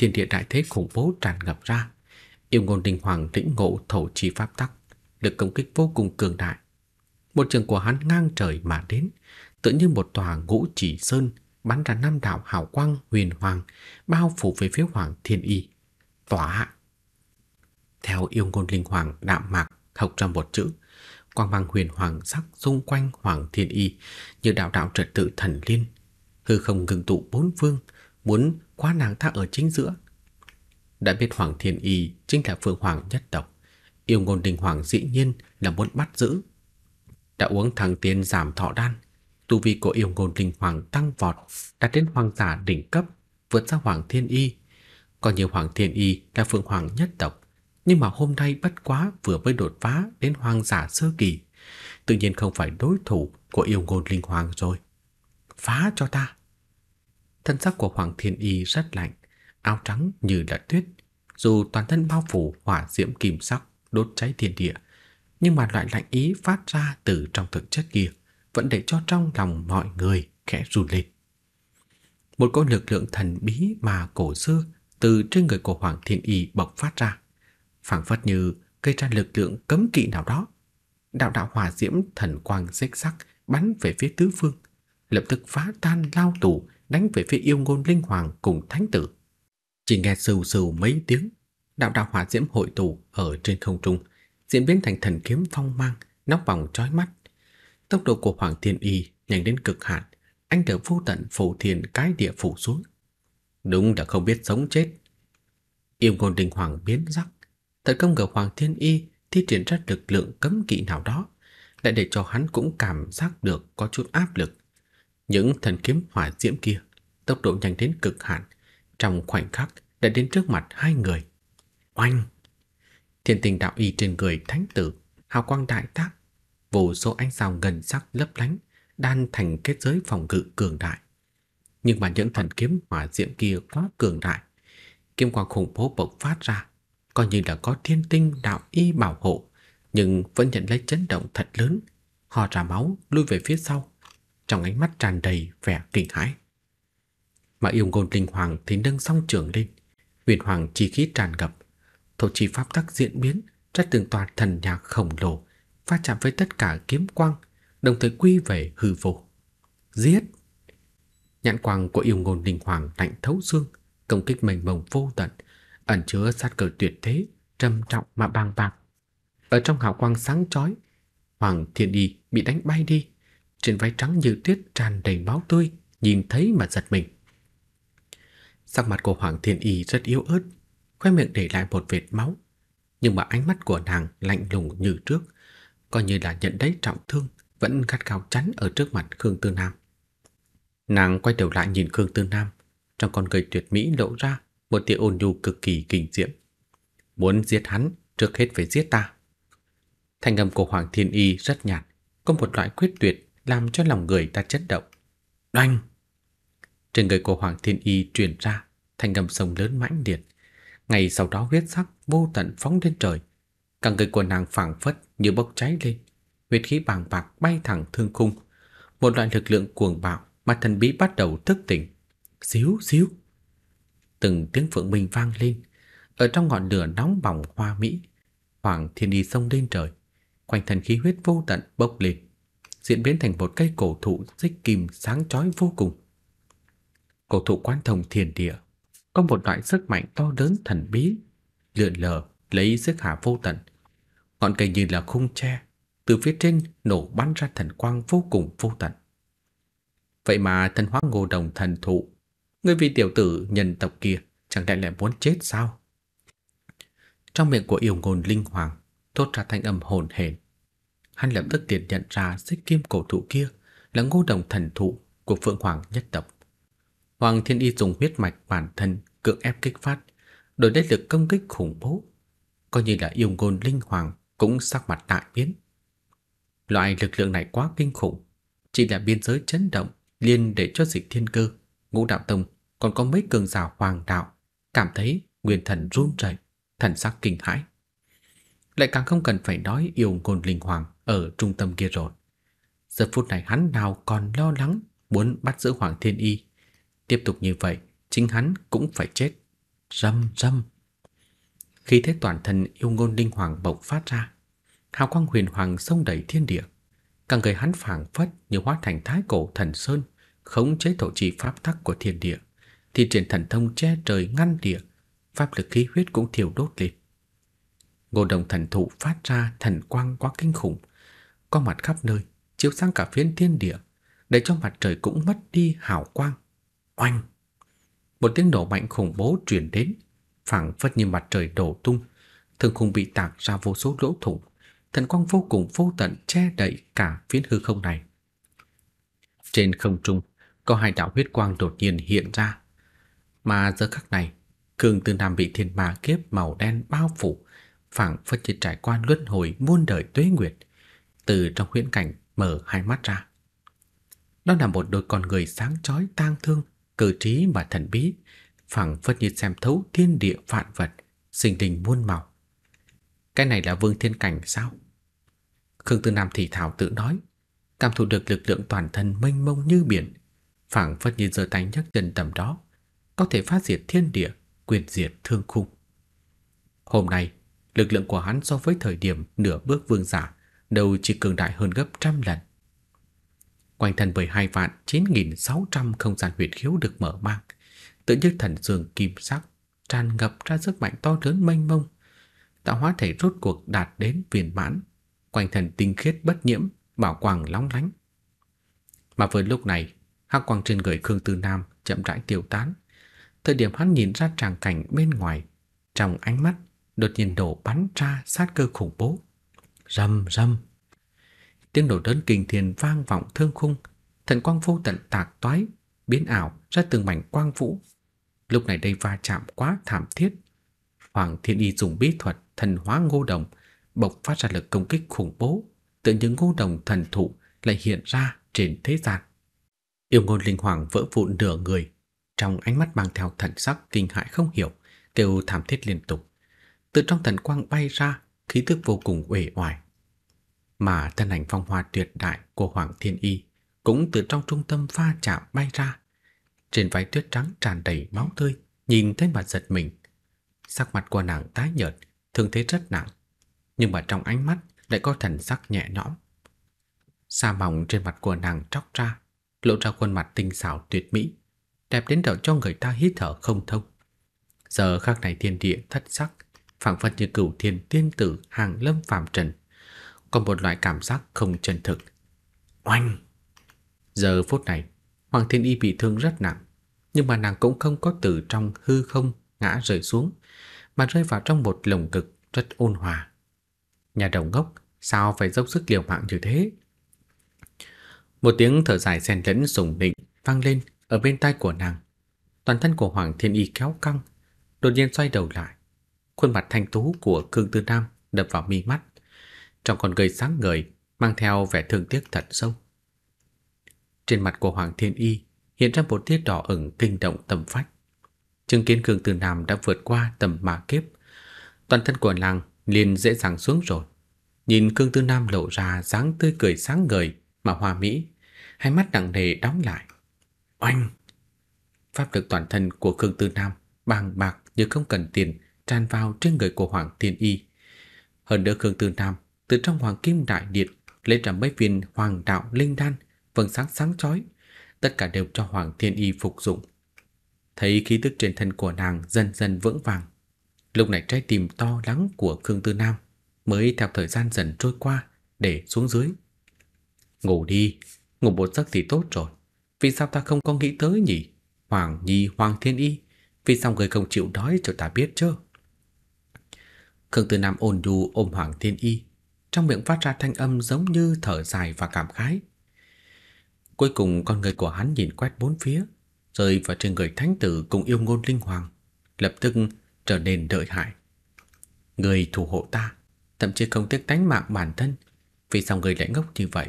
thiên địa đại thế khủng bố tràn ngập ra. Yêu ngôn đình hoàng lĩnh ngộ thổ chi pháp tắc, được công kích vô cùng cường đại. Một trường của hắn ngang trời mà đến, tự như một tòa ngũ chỉ sơn bắn ra năm đạo hào quang huyền hoàng bao phủ về phía hoàng thiên y tỏa hạ theo yêu ngôn linh hoàng đạm mạc học ra một chữ quang mang huyền hoàng sắc xung quanh hoàng thiên y như đạo đạo trật tự thần liên hư không ngừng tụ bốn phương muốn quá nàng ta ở chính giữa. Đã biết Hoàng Thiên Y chính là Phượng Hoàng nhất tộc, yêu ngôn đình hoàng dĩ nhiên là muốn bắt giữ. Đã uống thằng tiên giảm thọ đan, tu vi của yêu ngôn đình hoàng tăng vọt, đã đến hoàng giả đỉnh cấp, vượt ra Hoàng Thiên Y. Còn nhiều Hoàng Thiên Y là Phượng Hoàng nhất tộc, nhưng mà hôm nay bất quá vừa mới đột phá đến hoàng giả sơ kỳ, tự nhiên không phải đối thủ của yêu ngôn linh hoàng rồi. Phá cho ta! thân sắc của Hoàng Thiên Y rất lạnh, áo trắng như là tuyết, dù toàn thân bao phủ hỏa diễm kim sắc đốt cháy thiên địa, nhưng mà loại lạnh ý phát ra từ trong thực chất kia vẫn để cho trong lòng mọi người khẽ run lên. Một cỗ lực lượng thần bí mà cổ xưa từ trên người của Hoàng Thiên Y bộc phát ra, phảng phất như gây ra lực lượng cấm kỵ nào đó. Đạo đạo hỏa diễm thần quang rực sắc bắn về phía tứ phương, lập tức phá tan lao tù đánh về phía yêu ngôn linh hoàng cùng thánh tử. Chỉ nghe sưu sưu mấy tiếng, đạo đạo hỏa diễm hội tụ ở trên không trung, diễn biến thành thần kiếm phong mang, nóc vòng chói mắt. Tốc độ của Hoàng Thiên Y nhanh đến cực hạn, anh đỡ vô tận phủ thiền cái địa phủ xuống. Đúng là không biết sống chết. Yêu ngôn linh hoàng biến sắc, thật công ngờ Hoàng Thiên Y thi triển ra lực lượng cấm kỵ nào đó, lại để cho hắn cũng cảm giác được có chút áp lực. Những thần kiếm hỏa diễm kia tốc độ nhanh đến cực hạn, trong khoảnh khắc đã đến trước mặt hai người. Oanh! Thiên tình đạo y trên người thánh tử, hào quang đại tác, vô số ánh sao gần sắc lấp lánh, đan thành kết giới phòng ngự cường đại. Nhưng mà những thần kiếm hỏa diễm kia quá cường đại, kim quang khủng bố bộc phát ra, coi như là có thiên tinh đạo y bảo hộ, nhưng vẫn nhận lấy chấn động thật lớn, hò ra máu, lui về phía sau, trong ánh mắt tràn đầy vẻ kinh hãi. Mà yêu ngôn linh hoàng thì nâng song trưởng lên, huyền hoàng chi khí tràn ngập, thổ chi pháp tắc diễn biến ra từng tòa thần nhạc khổng lồ, va chạm với tất cả kiếm quang, đồng thời quy về hư vô. Giết! Nhãn quang của yêu ngôn linh hoàng lạnh thấu xương, công kích mênh mông vô tận, ẩn chứa sát cờ tuyệt thế, trầm trọng mà bàng bạc. Ở trong hào quang sáng chói, Hoàng Thiên Y bị đánh bay đi, trên váy trắng như tuyết tràn đầy máu tươi, nhìn thấy mà giật mình. Sắc mặt của Hoàng Thiên Y rất yếu ớt, khóe miệng để lại một vệt máu, nhưng mà ánh mắt của nàng lạnh lùng như trước, coi như là nhận đấy trọng thương, vẫn gắt gao chắn ở trước mặt Khương Tư Nam. Nàng quay đầu lại nhìn Khương Tư Nam, trong con người tuyệt mỹ lộ ra một tia ôn nhu cực kỳ kinh diệm. Muốn giết hắn, trước hết phải giết ta. Thanh âm của Hoàng Thiên Y rất nhạt, có một loại quyết tuyệt làm cho lòng người ta chấn động. Oanh! Trên người của Hoàng Thiên Y truyền ra thành âm sông lớn mãnh liệt. Ngày sau đó huyết sắc vô tận phóng lên trời. Cả người của nàng phảng phất như bốc cháy lên. Huyết khí bàng bạc bay thẳng thương khung. Một loại lực lượng cuồng bạo mà thần bí bắt đầu thức tỉnh. Xíu xíu. Từng tiếng phượng minh vang lên. Ở trong ngọn lửa nóng bỏng hoa mỹ, Hoàng Thiên Y sông lên trời. Quanh thần khí huyết vô tận bốc lên diễn biến thành một cây cổ thụ xích kim sáng chói vô cùng. Cổ thụ quan thông thiên địa có một loại sức mạnh to lớn thần bí, lượn lờ lấy sức hạ vô tận. Ngọn cây như là khung tre, từ phía trên nổ bắn ra thần quang vô cùng vô tận. Vậy mà thần hóa ngô đồng thần thụ, người vị tiểu tử nhân tộc kia chẳng lẽ lại muốn chết sao? Trong miệng của yêu ngôn linh hoàng thốt ra thanh âm hồn hển hắn lập tức tiện nhận ra xích kim cổ thụ kia là ngô đồng thần thụ của Phượng Hoàng nhất tộc. Hoàng Thiên Y dùng huyết mạch bản thân cưỡng ép kích phát, đổi lấy lực công kích khủng bố, coi như là yêu ngôn linh hoàng cũng sắc mặt đại biến. Loại lực lượng này quá kinh khủng, chỉ là biên giới chấn động liền để cho dịch thiên cơ, ngũ đạo tông còn có mấy cường giả hoàng đạo cảm thấy nguyên thần run rẩy, thần sắc kinh hãi lại càng không cần phải nói yêu ngôn linh hoàng ở trung tâm kia rồi. Giờ phút này hắn nào còn lo lắng muốn bắt giữ Hoàng Thiên Y. Tiếp tục như vậy, chính hắn cũng phải chết. Râm râm. Khi thế toàn thân yêu ngôn linh hoàng bộc phát ra, hào quang huyền hoàng sông đầy thiên địa. càng người hắn phảng phất như hóa thành thái cổ thần sơn, khống chế thổ trì pháp tắc của thiên địa. Thì triển thần thông che trời ngăn địa, pháp lực khí huyết cũng thiêu đốt lên. Ngô đồng thần thụ phát ra thần quang quá kinh khủng, có mặt khắp nơi, chiếu sáng cả phiến thiên địa, để cho mặt trời cũng mất đi hào quang. Oanh! Một tiếng nổ mạnh khủng bố truyền đến, phảng phất như mặt trời đổ tung, thường khung bị tạc ra vô số lỗ thủng, thần quang vô cùng vô tận che đậy cả phiến hư không này. Trên không trung, có hai đạo huyết quang đột nhiên hiện ra, mà giờ khắc này, cường từ nam bị thiên ma kiếp màu đen bao phủ, phảng phất chỉ trải qua luân hồi muôn đời tuế nguyệt, từ trong huyễn cảnh mở hai mắt ra. Đó là một đôi con người sáng chói tang thương, cử trí và thần bí, phảng phất như xem thấu thiên địa vạn vật, sinh linh muôn màu. Cái này là vương thiên cảnh sao? Khương Tư Nam thì thảo tự nói, cảm thụ được lực lượng toàn thân mênh mông như biển, phảng phất như giơ tay nhấc chân tầm đó, có thể phát diệt thiên địa, quyền diệt thương khung. Hôm nay, lực lượng của hắn so với thời điểm nửa bước vương giả đâu chỉ cường đại hơn gấp trăm lần. Quanh thân bởi hai vạn chín nghìn sáu trăm không gian huyệt khiếu được mở mang, tự như thần dường kim sắc, tràn ngập ra sức mạnh to lớn mênh mông. Tạo hóa thể rốt cuộc đạt đến viền mãn, quanh thân tinh khiết bất nhiễm, bảo quang long lánh. Mà vừa lúc này, hắc quang trên người Khương Tư Nam chậm rãi tiêu tán. Thời điểm hắn nhìn ra tràng cảnh bên ngoài, trong ánh mắt đột nhiên đổ bắn ra sát cơ khủng bố. Rầm rầm. Tiếng nổ lớn kinh thiên vang vọng thương khung, thần quang vô tận tạc toái, biến ảo ra từng mảnh quang vũ. Lúc này đây va chạm quá thảm thiết. Hoàng Thiên Y dùng bí thuật thần hóa ngô đồng, bộc phát ra lực công kích khủng bố, tự những ngô đồng thần thụ lại hiện ra trên thế gian. Yêu ngôn linh hoàng vỡ vụn nửa người, trong ánh mắt mang theo thần sắc kinh hãi không hiểu, kêu thảm thiết liên tục từ trong thần quang bay ra, khí tức vô cùng uể oải. Mà thân ảnh phong hoa tuyệt đại của Hoàng Thiên Y cũng từ trong trung tâm pha chạm bay ra. Trên váy tuyết trắng tràn đầy máu tươi, nhìn thấy mặt giật mình. Sắc mặt của nàng tái nhợt, thương thế rất nặng, nhưng mà trong ánh mắt lại có thần sắc nhẹ nhõm. Sa mỏng trên mặt của nàng tróc ra, lộ ra khuôn mặt tinh xảo tuyệt mỹ, đẹp đến độ cho người ta hít thở không thông. Giờ khắc này thiên địa thất sắc, phảng phất như cửu thiên tiên tử hàng lâm phàm trần, có một loại cảm giác không chân thực. Oanh! Giờ phút này, Hoàng Thiên Y bị thương rất nặng, nhưng mà nàng cũng không có từ trong hư không ngã rơi xuống, mà rơi vào trong một lồng cực rất ôn hòa. Nhà đồng ngốc, sao phải dốc sức liều mạng như thế? Một tiếng thở dài xen lẫn sùng định vang lên ở bên tai của nàng. Toàn thân của Hoàng Thiên Y kéo căng, đột nhiên xoay đầu lại, khuôn mặt thanh tú của Khương Tư Nam đập vào mi mắt, trong con gây sáng ngời mang theo vẻ thương tiếc thật sâu. Trên mặt của Hoàng Thiên Y hiện ra một tiết đỏ ửng kinh động tâm phách. Chứng kiến Khương Tư Nam đã vượt qua tầm mà kiếp, toàn thân của nàng liền dễ dàng xuống rồi. Nhìn Khương Tư Nam lộ ra dáng tươi cười sáng ngời mà hoa mỹ, hai mắt nặng nề đóng lại. Oanh! Pháp lực toàn thân của Khương Tư Nam bàng bạc như không cần tiền, tràn vào trên người của Hoàng Thiên Y. Hơn nữa Khương Tư Nam từ trong Hoàng Kim Đại Điện lấy ra mấy viên Hoàng Đạo Linh Đan vầng sáng sáng chói, tất cả đều cho Hoàng Thiên Y phục dụng. Thấy khí tức trên thân của nàng dần dần vững vàng, lúc này trái tim to lắng của Khương Tư Nam mới theo thời gian dần trôi qua để xuống dưới. Ngủ đi, ngủ một giấc thì tốt rồi. Vì sao ta không có nghĩ tới nhỉ? Hoàng Nhi Hoàng Thiên Y, vì sao người không chịu đói cho ta biết chưa Khương Tử Nam ôn nhu ôm Hoàng Thiên Y, trong miệng phát ra thanh âm giống như thở dài và cảm khái. Cuối cùng con người của hắn nhìn quét bốn phía, rơi vào trên người thánh tử cùng yêu ngôn linh hoàng, lập tức trở nên đợi hại. Người thủ hộ ta, thậm chí không tiếc tánh mạng bản thân, vì sao người lại ngốc như vậy?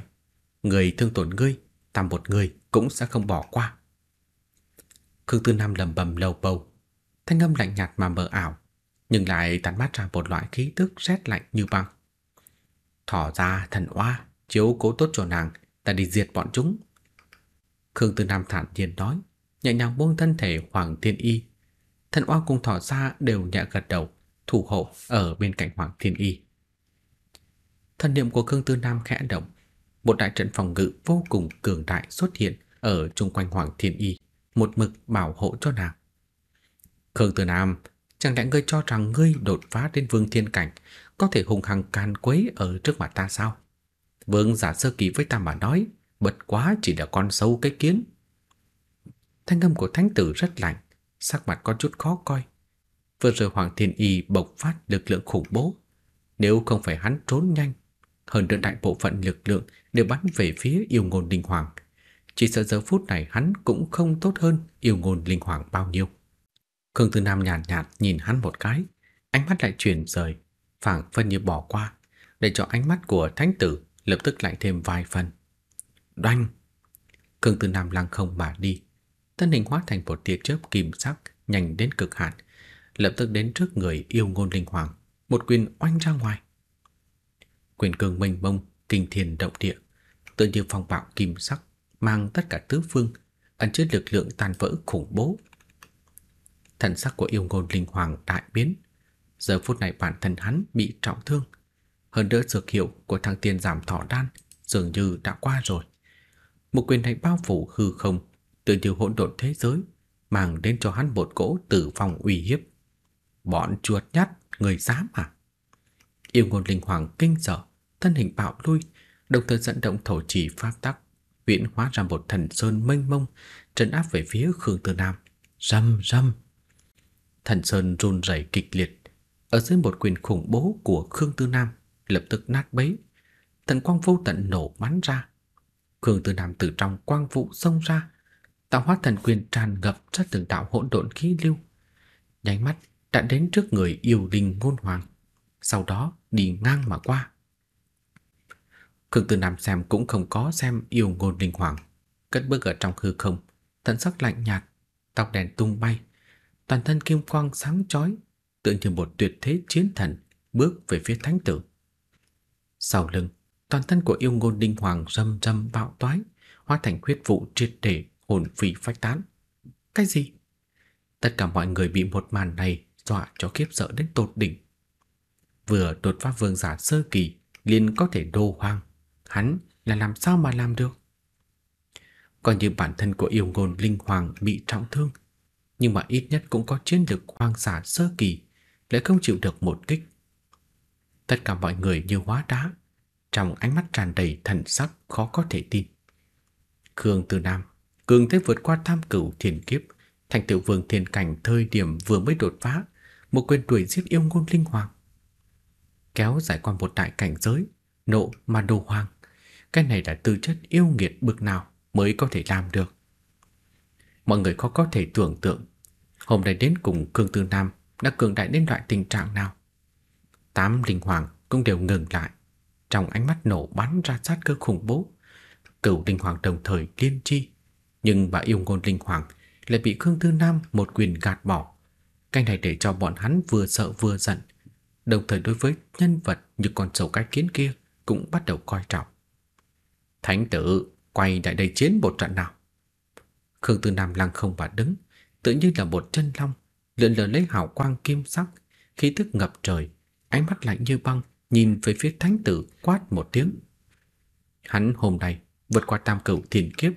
Người thương tổn ngươi, ta một người cũng sẽ không bỏ qua. Khương Tư Nam lầm bầm lầu bầu, thanh âm lạnh nhạt mà mờ ảo, nhưng lại tản mát ra một loại khí tức rét lạnh như băng. Thỏ ra thần oa, chiếu cố tốt cho nàng, ta đi diệt bọn chúng. Khương Tư Nam thản nhiên nói, nhẹ nhàng buông thân thể Hoàng Thiên Y. Thần oa cùng thỏ ra đều nhẹ gật đầu, thủ hộ ở bên cạnh Hoàng Thiên Y. Thần niệm của Khương Tư Nam khẽ động, một đại trận phòng ngự vô cùng cường đại xuất hiện ở chung quanh Hoàng Thiên Y, một mực bảo hộ cho nàng. Khương Tư Nam Chẳng lẽ ngươi cho rằng ngươi đột phá đến vương thiên cảnh Có thể hùng hằng can quấy ở trước mặt ta sao Vương giả sơ kỳ với ta mà nói bất quá chỉ là con sâu cái kiến Thanh âm của thánh tử rất lạnh Sắc mặt có chút khó coi Vừa rồi Hoàng Thiên Y bộc phát lực lượng khủng bố Nếu không phải hắn trốn nhanh Hơn nữa đại bộ phận lực lượng Đều bắn về phía yêu ngôn linh hoàng Chỉ sợ giờ phút này hắn cũng không tốt hơn Yêu ngôn linh hoàng bao nhiêu Khương Tư Nam nhàn nhạt, nhạt nhìn hắn một cái, ánh mắt lại chuyển rời, phảng phất như bỏ qua, để cho ánh mắt của thánh tử lập tức lại thêm vài phần. Đoanh! Khương Tư Nam lăng không mà đi, thân hình hóa thành một tia chớp kim sắc nhanh đến cực hạn, lập tức đến trước người yêu ngôn linh hoàng, một quyền oanh ra ngoài. Quyền cường mênh mông, kinh thiên động địa, tự như phong bạo kim sắc, mang tất cả tứ phương, ẩn chứa lực lượng tàn vỡ khủng bố Thần sắc của yêu ngôn linh hoàng đại biến. Giờ phút này bản thân hắn bị trọng thương. Hơn nữa dược hiệu của thằng tiên giảm thọ đan dường như đã qua rồi. Một quyền này bao phủ hư không, tự như hỗn độn thế giới, mang đến cho hắn một cỗ tử vong uy hiếp. Bọn chuột nhắt, người dám à? Yêu ngôn linh hoàng kinh sợ, thân hình bạo lui, đồng thời dẫn động thổ chỉ pháp tắc, huyễn hóa ra một thần sơn mênh mông, trấn áp về phía Khương Tư Nam. Rầm rầm. Thần Sơn run rẩy kịch liệt, ở dưới một quyền khủng bố của Khương Tư Nam lập tức nát bấy. Thần quang vô tận nổ bắn ra. Khương Tư Nam từ trong quang vụ xông ra, tạo hóa thần quyền tràn ngập ra từng đạo hỗn độn khí lưu. Nháy mắt đã đến trước người yêu đình ngôn hoàng, sau đó đi ngang mà qua. Khương Tư Nam xem cũng không có xem yêu ngôn linh hoàng, cất bước ở trong hư không, thần sắc lạnh nhạt, tóc đèn tung bay, toàn thân kim quang sáng chói, tượng như một tuyệt thế chiến thần bước về phía thánh tử. Sau lưng, toàn thân của yêu ngôn đinh hoàng râm râm bạo toái, hóa thành huyết vụ triệt để hồn phi phách tán. Cái gì? Tất cả mọi người bị một màn này dọa cho khiếp sợ đến tột đỉnh. Vừa đột phá vương giả sơ kỳ, liền có thể đô hoang, hắn là làm sao mà làm được? Còn như bản thân của yêu ngôn linh hoàng bị trọng thương, nhưng mà ít nhất cũng có chiến lực hoang dã sơ kỳ, lại không chịu được một kích. Tất cả mọi người như hóa đá, trong ánh mắt tràn đầy thần sắc khó có thể tin. Khương Từ Nam, cường thế vượt qua tham cửu thiền kiếp, thành tựu vương thiên cảnh thời điểm vừa mới đột phá, một quyền đuổi giết yêu ngôn linh hoàng. Kéo giải qua một đại cảnh giới, nộ mà đồ hoàng. Cái này là tư chất yêu nghiệt bực nào mới có thể làm được. Mọi người khó có thể tưởng tượng hôm nay đến cùng Cương Tư Nam đã cường đại đến loại tình trạng nào. Tám linh hoàng cũng đều ngừng lại, trong ánh mắt nổ bắn ra sát cơ khủng bố. Cửu linh hoàng đồng thời liên chi, nhưng bà yêu ngôn linh hoàng lại bị cương Tư Nam một quyền gạt bỏ. Cái này để cho bọn hắn vừa sợ vừa giận, đồng thời đối với nhân vật như con sầu cái kiến kia cũng bắt đầu coi trọng. Thánh tử quay lại đây chiến một trận nào. Khương Tư Nam lăng không và đứng, tự như là một chân long, lượn lờ lấy hào quang kim sắc, khí tức ngập trời, ánh mắt lạnh như băng nhìn về phía thánh tử quát một tiếng. Hắn hôm nay vượt qua tam cửu thiên kiếp,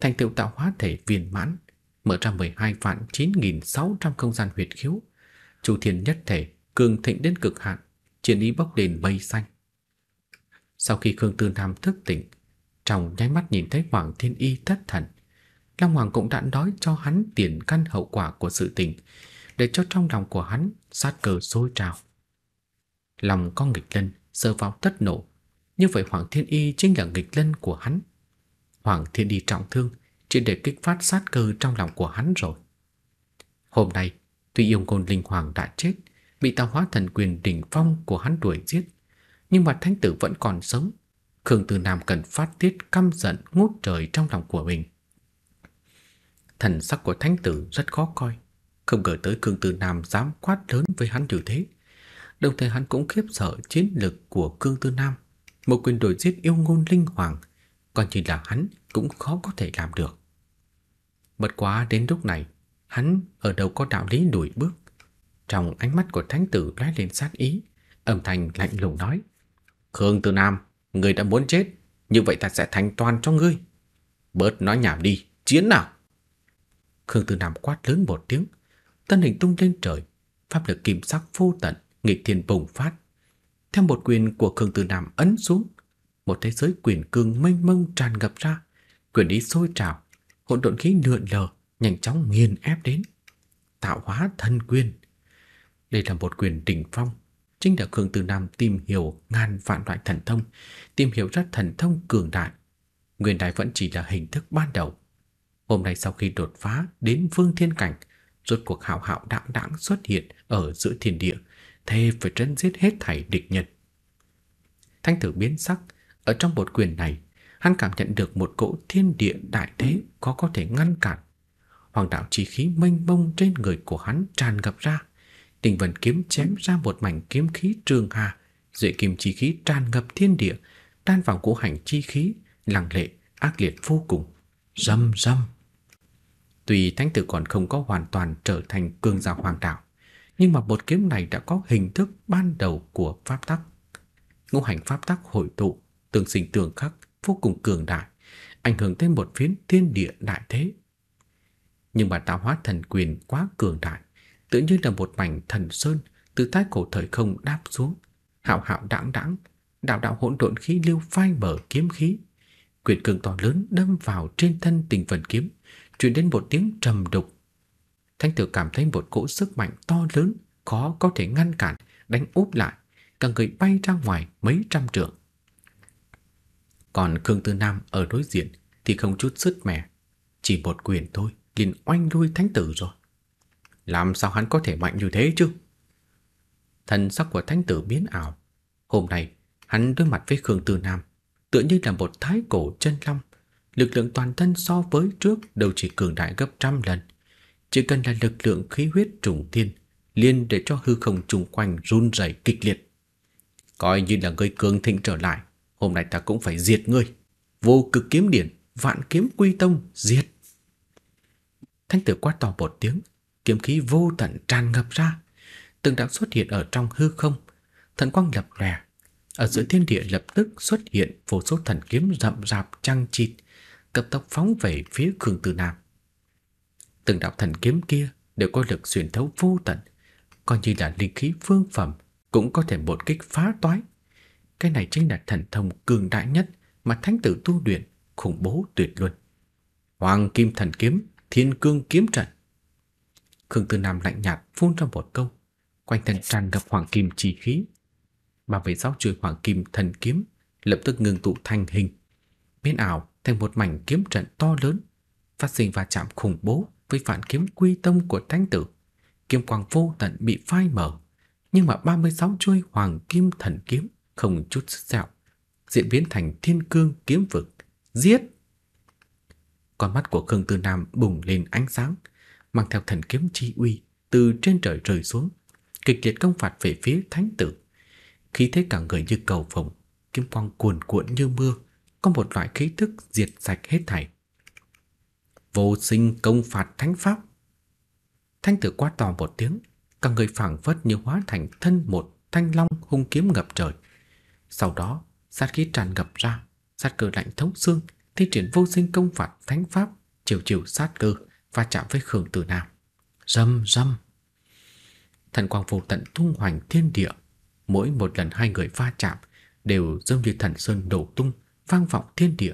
thành tựu tạo hóa thể viên mãn, mở ra 12 vạn 9600 không gian huyệt khiếu, chủ thiên nhất thể, cường thịnh đến cực hạn, chiến ý bốc lên mây xanh. Sau khi Khương Tư Nam thức tỉnh, trong nháy mắt nhìn thấy Hoàng Thiên Y thất thần, Long Hoàng cũng đã nói cho hắn tiền căn hậu quả của sự tình, để cho trong lòng của hắn sát cờ sôi trào. Lòng con nghịch lân sơ vào tất nổ, như vậy Hoàng Thiên Y chính là nghịch lân của hắn. Hoàng Thiên Y trọng thương chỉ để kích phát sát cơ trong lòng của hắn rồi. Hôm nay, tuy yêu côn linh hoàng đã chết, bị tạo hóa thần quyền đỉnh phong của hắn đuổi giết, nhưng mà thánh tử vẫn còn sống. Khương Từ Nam cần phát tiết căm giận ngút trời trong lòng của mình. Thần sắc của thánh tử rất khó coi Không ngờ tới cương tư Nam dám quát lớn với hắn như thế Đồng thời hắn cũng khiếp sợ chiến lực của cương Tư Nam Một quyền đổi giết yêu ngôn linh hoàng Còn chỉ là hắn cũng khó có thể làm được Bất quá đến lúc này Hắn ở đâu có đạo lý đuổi bước Trong ánh mắt của thánh tử lóe lên sát ý Âm thanh lạnh lùng nói cương Tư Nam Người đã muốn chết Như vậy ta sẽ thành toàn cho ngươi Bớt nói nhảm đi Chiến nào Khương Tử Nam quát lớn một tiếng, thân hình tung lên trời, pháp lực kim sắc vô tận, nghịch thiên bùng phát. Theo một quyền của Khương Tử Nam ấn xuống, một thế giới quyền cương mênh mông tràn ngập ra, quyền ý sôi trào, hỗn độn khí lượn lờ, nhanh chóng nghiền ép đến, tạo hóa thân quyền. Đây là một quyền đỉnh phong, chính là Khương Tử Nam tìm hiểu ngàn vạn loại thần thông, tìm hiểu ra thần thông cường đại. Nguyên đại vẫn chỉ là hình thức ban đầu, Hôm nay sau khi đột phá đến vương thiên cảnh, rốt cuộc hạo hạo đãng đãng xuất hiện ở giữa thiên địa, thề phải trấn giết hết thảy địch nhân. Thanh tử biến sắc, ở trong một quyền này, hắn cảm nhận được một cỗ thiên địa đại thế có có thể ngăn cản. Hoàng đạo chi khí mênh mông trên người của hắn tràn ngập ra, Tình vần kiếm chém ra một mảnh kiếm khí trường hà, dễ kim chi khí tràn ngập thiên địa, tan vào cỗ hành chi khí, lặng lệ, ác liệt vô cùng. râm râm Tuy thánh tử còn không có hoàn toàn trở thành cường giả hoàng đạo, nhưng mà một kiếm này đã có hình thức ban đầu của pháp tắc. Ngũ hành pháp tắc hội tụ, tương sinh tương khắc, vô cùng cường đại, ảnh hưởng tới một phiến thiên địa đại thế. Nhưng mà tạo hóa thần quyền quá cường đại, tự như là một mảnh thần sơn từ thái cổ thời không đáp xuống, hạo hạo đãng đãng, đạo đạo hỗn độn khí lưu phai mở kiếm khí, quyền cường to lớn đâm vào trên thân Tình Vân kiếm truyền đến một tiếng trầm đục. Thanh tử cảm thấy một cỗ sức mạnh to lớn, khó có thể ngăn cản, đánh úp lại, cả người bay ra ngoài mấy trăm trượng. Còn Khương Tư Nam ở đối diện thì không chút sức mẻ, chỉ một quyền thôi liền oanh đuôi thánh tử rồi. Làm sao hắn có thể mạnh như thế chứ? Thần sắc của thánh tử biến ảo. Hôm nay, hắn đối mặt với Khương Tư Nam, tựa như là một thái cổ chân long lực lượng toàn thân so với trước đều chỉ cường đại gấp trăm lần. Chỉ cần là lực lượng khí huyết trùng thiên, liên để cho hư không chung quanh run rẩy kịch liệt. Coi như là ngươi cường thịnh trở lại, hôm nay ta cũng phải diệt ngươi. Vô cực kiếm điển, vạn kiếm quy tông, diệt. Thanh tử quát to một tiếng, kiếm khí vô tận tràn ngập ra, từng đã xuất hiện ở trong hư không, thần quang lập lòe. Ở giữa thiên địa lập tức xuất hiện vô số thần kiếm rậm rạp trăng chịt, cấp tốc phóng về phía Khương Tư Nam. Từng đạo thần kiếm kia đều có lực xuyên thấu vô tận, coi như là linh khí phương phẩm cũng có thể một kích phá toái. Cái này chính là thần thông cường đại nhất mà thánh tử tu luyện, khủng bố tuyệt luân. Hoàng kim thần kiếm, thiên cương kiếm trận. Khương Tư Nam lạnh nhạt phun ra một câu, quanh thân tràn ngập hoàng kim chi khí. mà về giáo chuôi hoàng kim thần kiếm lập tức ngừng tụ thành hình, biến ảo thành một mảnh kiếm trận to lớn, phát sinh va chạm khủng bố với phản kiếm quy tông của thánh tử. Kiếm quang vô tận bị phai mờ nhưng mà 36 chuôi hoàng kim thần kiếm không chút sức dạo, diễn biến thành thiên cương kiếm vực. Giết! Con mắt của Khương Tư Nam bùng lên ánh sáng, mang theo thần kiếm chi uy từ trên trời rơi xuống, kịch liệt công phạt về phía thánh tử. Khí thế cả người như cầu vồng, kiếm quang cuồn cuộn như mưa, có một loại khí tức diệt sạch hết thảy. Vô sinh công phạt thánh pháp. Thanh tử quát to một tiếng, cả người phảng phất như hóa thành thân một thanh long hung kiếm ngập trời. Sau đó, sát khí tràn ngập ra, sát cơ lạnh thấu xương, thi triển vô sinh công phạt thánh pháp, chiều chiều sát cơ va chạm với Khương Tử Nam. Rầm rầm. Thần quang phù tận tung hoành thiên địa, mỗi một lần hai người va chạm đều giống như thần sơn đổ tung, vang vọng thiên địa.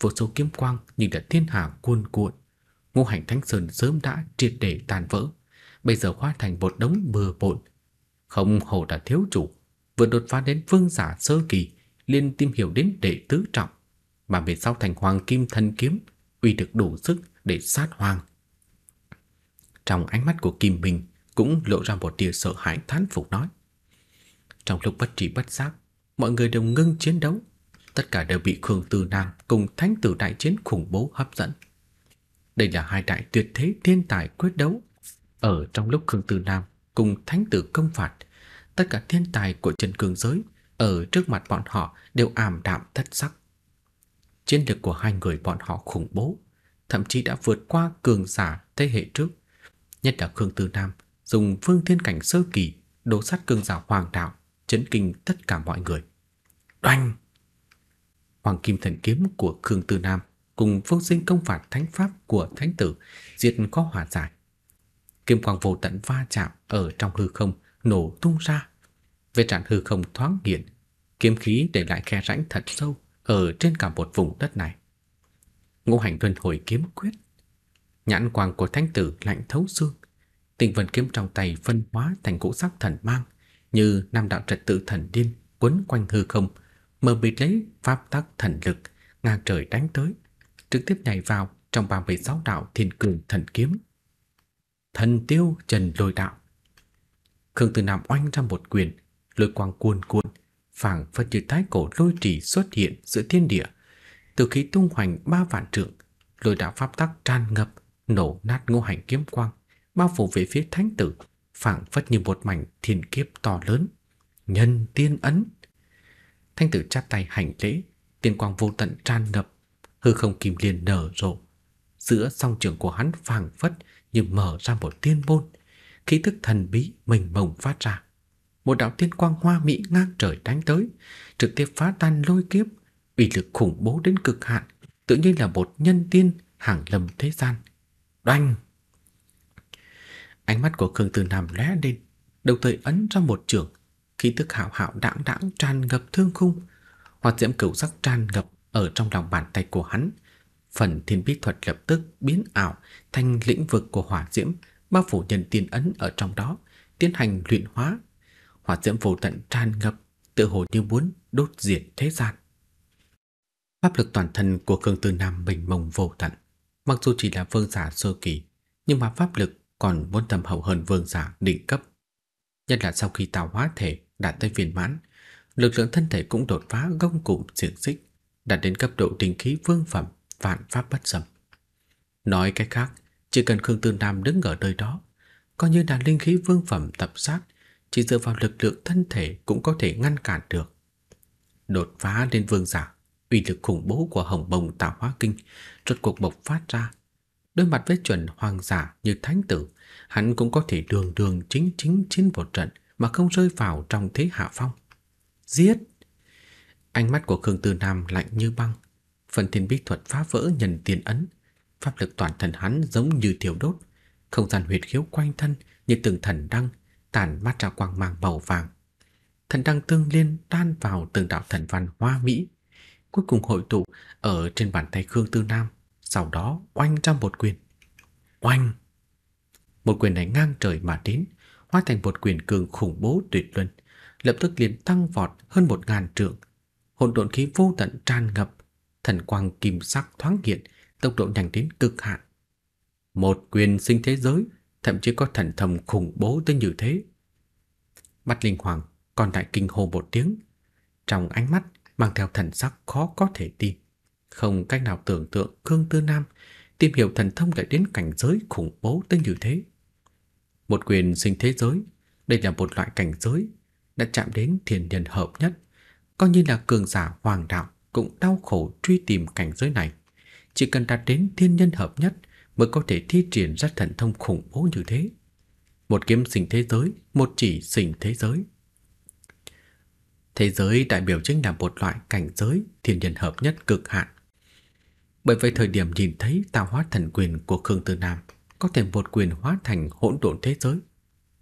Vô số kiếm quang như đã thiên hà cuồn cuộn, ngũ hành thánh sơn sớm đã triệt để tàn vỡ, bây giờ hóa thành một đống bừa bộn. Không hổ đã thiếu chủ, vừa đột phá đến vương giả sơ kỳ, liền tìm hiểu đến đệ tứ trọng, mà về sau thành hoàng kim thân kiếm, uy được đủ sức để sát hoàng. Trong ánh mắt của Kim Bình cũng lộ ra một tia sợ hãi thán phục nói. Trong lúc bất trí bất giác, mọi người đều ngưng chiến đấu, tất cả đều bị Khương Tư Nam cùng Thánh Tử Đại Chiến khủng bố hấp dẫn. Đây là hai đại tuyệt thế thiên tài quyết đấu. Ở trong lúc Khương Tư Nam cùng Thánh Tử công phạt, tất cả thiên tài của chân cường giới ở trước mặt bọn họ đều ảm đạm thất sắc. Chiến lược của hai người bọn họ khủng bố, thậm chí đã vượt qua cường giả thế hệ trước. Nhất là Khương Tư Nam dùng phương thiên cảnh sơ kỳ đổ sát cường giả hoàng đạo, chấn kinh tất cả mọi người. Đoanh! Hoàng Kim Thần Kiếm của Khương Tư Nam cùng vô sinh công phạt thánh pháp của thánh tử diệt có hòa giải. Kiếm quang vô tận va chạm ở trong hư không, nổ tung ra. vết trạng hư không thoáng hiện, kiếm khí để lại khe rãnh thật sâu ở trên cả một vùng đất này. Ngũ hành luân hồi kiếm quyết. Nhãn quang của thánh tử lạnh thấu xương. Tình vân kiếm trong tay phân hóa thành cỗ sắc thần mang, như nam đạo trật tự thần điên quấn quanh hư không mở bịt lấy pháp tắc thần lực ngang trời đánh tới, trực tiếp nhảy vào trong 36 đạo thiên cường thần kiếm. Thần tiêu Trần Lôi đạo. Khương Tử Nam oanh ra một quyền, lôi quang cuồn cuộn, phảng phất như thái cổ lôi trì xuất hiện giữa thiên địa, từ khí tung hoành ba vạn trượng, lôi đạo pháp tắc tràn ngập, nổ nát ngũ hành kiếm quang, bao phủ về phía thánh tử, phảng phất như một mảnh thiên kiếp to lớn. Nhân tiên ấn Thanh tử chắp tay hành lễ, tiên quang vô tận tràn ngập, hư không kim liên nở rộ. Giữa song trường của hắn phảng phất như mở ra một tiên môn, khí tức thần bí mình mông phát ra. Một đạo tiên quang hoa mỹ ngang trời đánh tới, trực tiếp phá tan lôi kiếp, uy lực khủng bố đến cực hạn, tự nhiên là một nhân tiên hàng lâm thế gian. Đoanh! Ánh mắt của Khương Tử Nam lóe lên, đồng thời ấn ra một trường khí tức hạo hạo đãng đãng tràn ngập thương khung, hoạt diễm cửu sắc tràn ngập ở trong lòng bàn tay của hắn. Phần thiên bí thuật lập tức biến ảo thành lĩnh vực của hỏa diễm, bao phủ nhân tiên ấn ở trong đó, tiến hành luyện hóa. Hỏa diễm vô tận tràn ngập, tự hồ như muốn đốt diệt thế gian. Pháp lực toàn thân của Khương Tư Nam bình mông vô tận, mặc dù chỉ là vương giả sơ kỳ, nhưng mà pháp lực còn muốn thâm hậu hơn vương giả đỉnh cấp. Nhất là sau khi tạo hóa thể, đạt tới viên mãn, lực lượng thân thể cũng đột phá gông cụm xiển xích, đạt đến cấp độ tinh khí vương phẩm vạn pháp bất xâm. Nói cách khác, chỉ cần Khương Tư Nam đứng ở nơi đó, coi như là linh khí vương phẩm tập sát, chỉ dựa vào lực lượng thân thể cũng có thể ngăn cản được. Đột phá lên vương giả, uy lực khủng bố của hồng bồng tạo hóa kinh rốt cuộc bộc phát ra. Đối mặt với chuẩn hoàng giả như thánh tử, hắn cũng có thể đường đường chính chính chiến một trận, mà không rơi vào trong thế hạ phong. Giết! Ánh mắt của Khương Tư Nam lạnh như băng. Phần thiên bí thuật phá vỡ nhân tiền ấn. Pháp lực toàn thân hắn giống như thiểu đốt. Không gian huyệt khiếu quanh thân như từng thần đăng tản mắt ra quang mang màu vàng. Thần đăng tương liên tan vào từng đạo thần văn hoa mỹ. Cuối cùng hội tụ ở trên bàn tay Khương Tư Nam. Sau đó oanh trong một quyền. Oanh! Một quyền này ngang trời mà đến hóa thành một quyền cường khủng bố tuyệt luân, lập tức liền tăng vọt hơn một ngàn trượng. Hỗn độn khí vô tận tràn ngập, thần quang kim sắc thoáng hiện, tốc độ nhanh đến cực hạn. Một quyền sinh thế giới, thậm chí có thần thông khủng bố tới như thế. Bạch Linh Hoàng còn đại kinh hô một tiếng, trong ánh mắt mang theo thần sắc khó có thể tin, không cách nào tưởng tượng Khương Tư Nam tìm hiểu thần thông lại đến cảnh giới khủng bố tới như thế. Một quyền sinh thế giới, đây là một loại cảnh giới đã chạm đến thiền nhân hợp nhất, coi như là cường giả hoàng đạo cũng đau khổ truy tìm cảnh giới này. Chỉ cần đạt đến thiên nhân hợp nhất mới có thể thi triển ra thần thông khủng bố như thế. Một kiếm sinh thế giới, một chỉ sinh thế giới. Thế giới đại biểu chính là một loại cảnh giới thiên nhân hợp nhất cực hạn. Bởi vậy thời điểm nhìn thấy tạo hóa thần quyền của Khương Tư Nam có thể một quyền hóa thành hỗn độn thế giới.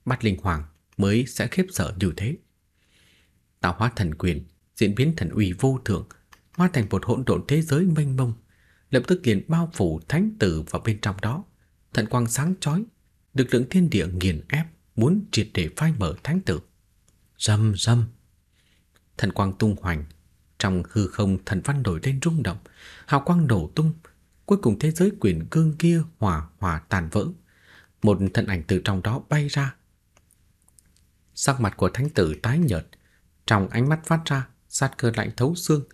Bát Linh Hoàng mới sẽ khiếp sợ như thế. Tạo hóa thần quyền, diễn biến thần uy vô thượng, hóa thành một hỗn độn thế giới mênh mông, lập tức liền bao phủ thánh tử vào bên trong đó. Thần quang sáng chói, lực lượng thiên địa nghiền ép muốn triệt để phai mở thánh tử. Rầm rầm. Thần quang tung hoành, trong hư không thần văn nổi lên rung động, hào quang đổ tung, cuối cùng thế giới quyền cương kia hỏa hỏa tàn vỡ. Một thân ảnh từ trong đó bay ra. Sắc mặt của thánh tử tái nhợt, trong ánh mắt phát ra sát cơ lạnh thấu xương,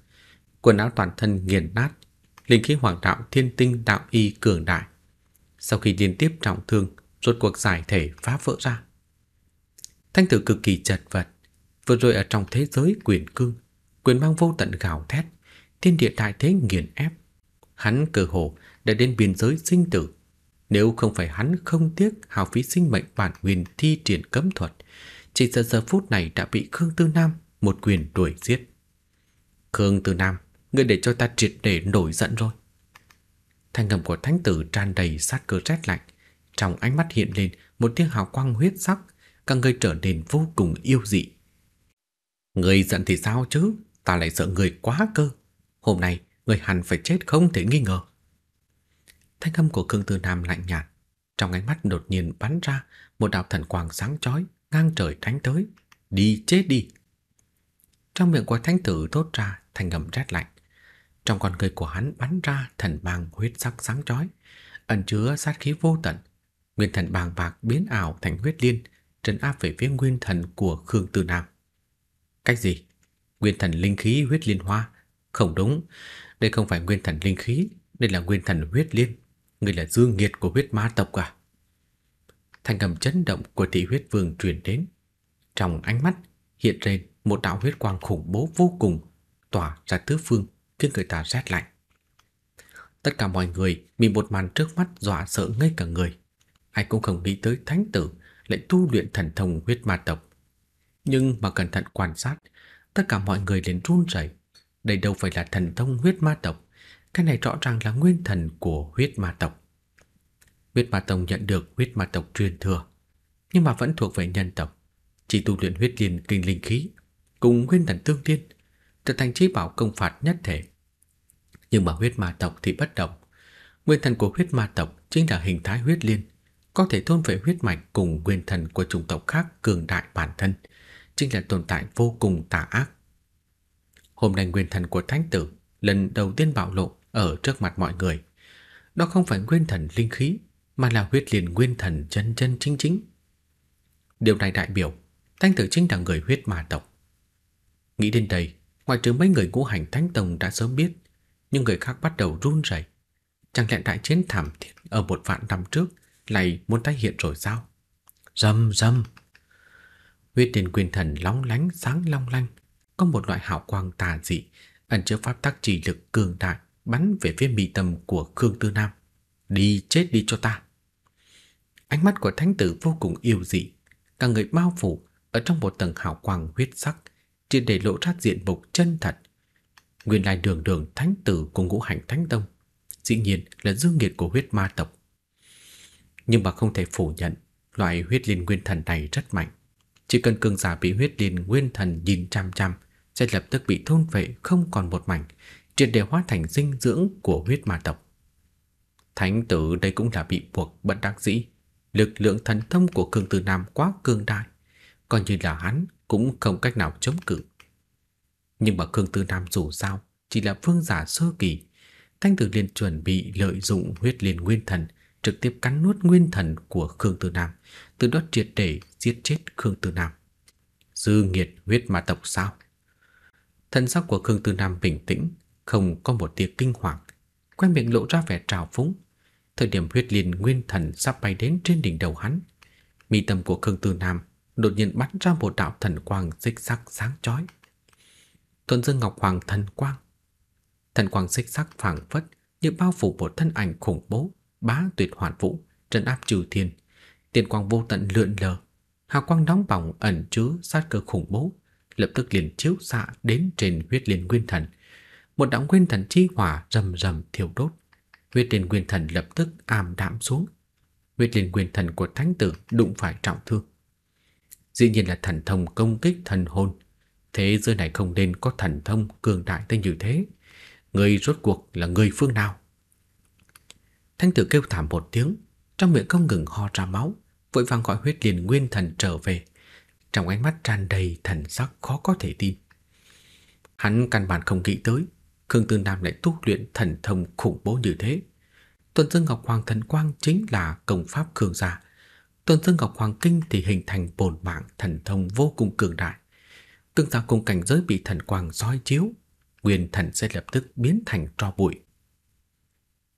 quần áo toàn thân nghiền nát, linh khí hoàng đạo thiên tinh đạo y cường đại. Sau khi liên tiếp trọng thương, rốt cuộc giải thể phá vỡ ra. Thanh tử cực kỳ chật vật, vừa rồi ở trong thế giới quyền cương, quyền mang vô tận gào thét, thiên địa đại thế nghiền ép, Hắn cơ hồ đã đến biên giới sinh tử. Nếu không phải hắn không tiếc hào phí sinh mệnh bản nguyên thi triển cấm thuật, chỉ giờ giờ phút này đã bị Khương Tư Nam một quyền đuổi giết. Khương Tư Nam, ngươi để cho ta triệt để nổi giận rồi. Thanh ngầm của thánh tử tràn đầy sát cơ rét lạnh, trong ánh mắt hiện lên một tiếng hào quang huyết sắc, càng người trở nên vô cùng yêu dị. Người giận thì sao chứ, ta lại sợ người quá cơ. Hôm nay người hẳn phải chết không thể nghi ngờ. Thanh âm của Khương Tư Nam lạnh nhạt, trong ánh mắt đột nhiên bắn ra một đạo thần quang sáng chói ngang trời đánh tới, đi chết đi. Trong miệng của thánh tử thốt ra thanh âm rét lạnh, trong con người của hắn bắn ra thần mang huyết sắc sáng chói, ẩn chứa sát khí vô tận. Nguyên thần bàng bạc biến ảo thành huyết liên, trấn áp về phía nguyên thần của Khương Tư Nam. Cách gì? Nguyên thần linh khí huyết liên hoa? Không đúng, đây không phải nguyên thần linh khí, đây là nguyên thần huyết liên. Người là dương nghiệt của huyết ma tộc à? Thanh cầm chấn động của thị huyết vương truyền đến. Trong ánh mắt hiện lên một đạo huyết quang khủng bố vô cùng tỏa ra tứ phương khiến người ta rét lạnh. Tất cả mọi người bị một màn trước mắt dọa sợ ngay cả người. Ai cũng không nghĩ tới thánh tử lại tu luyện thần thông huyết ma tộc. Nhưng mà cẩn thận quan sát, tất cả mọi người liền run rẩy, đây đâu phải là thần thông huyết ma tộc, cái này rõ ràng là nguyên thần của huyết ma tộc. Huyết ma tông nhận được huyết ma tộc truyền thừa, nhưng mà vẫn thuộc về nhân tộc, chỉ tu luyện huyết liên kinh linh khí cùng nguyên thần tương liên, trở thành chí bảo công phạt nhất thể. Nhưng mà huyết ma tộc thì bất động. Nguyên thần của huyết ma tộc chính là hình thái huyết liên, có thể thôn về huyết mạch cùng nguyên thần của chủng tộc khác cường đại bản thân, chính là tồn tại vô cùng tà ác. Hôm nay nguyên thần của thánh tử lần đầu tiên bạo lộ ở trước mặt mọi người. Đó không phải nguyên thần linh khí, mà là huyết liền nguyên thần chân chân chính chính. Điều này đại biểu thánh tử chính là người huyết ma tộc. Nghĩ đến đây, ngoại trừ mấy người ngũ hành thánh tông đã sớm biết, nhưng người khác bắt đầu run rẩy. Chẳng lẽ đại chiến thảm thiết ở một vạn năm trước lại muốn tái hiện rồi sao? Rầm rầm. Huyết tiền nguyên thần lóng lánh sáng long lanh có một loại hào quang tà dị ẩn chứa pháp tắc chỉ lực cường đại bắn về phía mi tâm của Khương Tư Nam. Đi chết đi cho ta. Ánh mắt của thánh tử vô cùng yêu dị, cả người bao phủ ở trong một tầng hào quang huyết sắc, chỉ để lộ ra diện mục chân thật. Nguyên lai đường đường thánh tử cùng ngũ hành thánh tông, dĩ nhiên là dương nghiệt của huyết ma tộc. Nhưng mà không thể phủ nhận, loại huyết liên nguyên thần này rất mạnh. Chỉ cần cường giả bị huyết liên nguyên thần nhìn chăm chăm sẽ lập tức bị thôn phệ không còn một mảnh, triệt để hóa thành dinh dưỡng của huyết ma tộc. Thánh tử đây cũng là bị buộc bất đắc dĩ, lực lượng thần thông của cường tử nam quá cường đại, coi như là hắn cũng không cách nào chống cự. Nhưng mà cường tử nam dù sao chỉ là phương giả sơ kỳ, Thanh Tử liền chuẩn bị lợi dụng huyết liên nguyên thần trực tiếp cắn nuốt nguyên thần của Khương Tử Nam, từ đó triệt để giết chết Khương Tử Nam. Dư nghiệt huyết ma tộc sao? Thân sắc của Khương Tư Nam bình tĩnh, không có một tia kinh hoàng, quay miệng lộ ra vẻ trào phúng. Thời điểm huyết liên nguyên thần sắp bay đến trên đỉnh đầu hắn, mi tâm của Khương Tư Nam đột nhiên bắn ra một đạo thần quang xích sắc sáng chói. Tuần Dương Ngọc Hoàng thần quang. Thần quang xích sắc phảng phất như bao phủ một thân ảnh khủng bố, bá tuyệt hoàn vũ, trấn áp trừ thiên. tiên quang vô tận lượn lờ, hào quang nóng bỏng ẩn chứa sát cơ khủng bố lập tức liền chiếu xạ đến trên huyết liên nguyên thần. Một đạo nguyên thần chi hỏa rầm rầm thiêu đốt, huyết liên nguyên thần lập tức ảm đạm xuống. Huyết liên nguyên thần của thánh tử đụng phải trọng thương. Dĩ nhiên là thần thông công kích thần hồn, thế giới này không nên có thần thông cường đại tới như thế. Người rốt cuộc là người phương nào? Thánh tử kêu thảm một tiếng, trong miệng không ngừng ho ra máu, vội vàng gọi huyết liên nguyên thần trở về trong ánh mắt tràn đầy thần sắc khó có thể tin. Hắn căn bản không nghĩ tới, Khương Tư Nam lại tu luyện thần thông khủng bố như thế. Tuần Dương Ngọc Hoàng Thần Quang chính là công pháp cường giả Tuần Dương Ngọc Hoàng Kinh thì hình thành bổn mạng thần thông vô cùng cường đại. Tương giao cùng cảnh giới bị thần quang soi chiếu, nguyên thần sẽ lập tức biến thành tro bụi.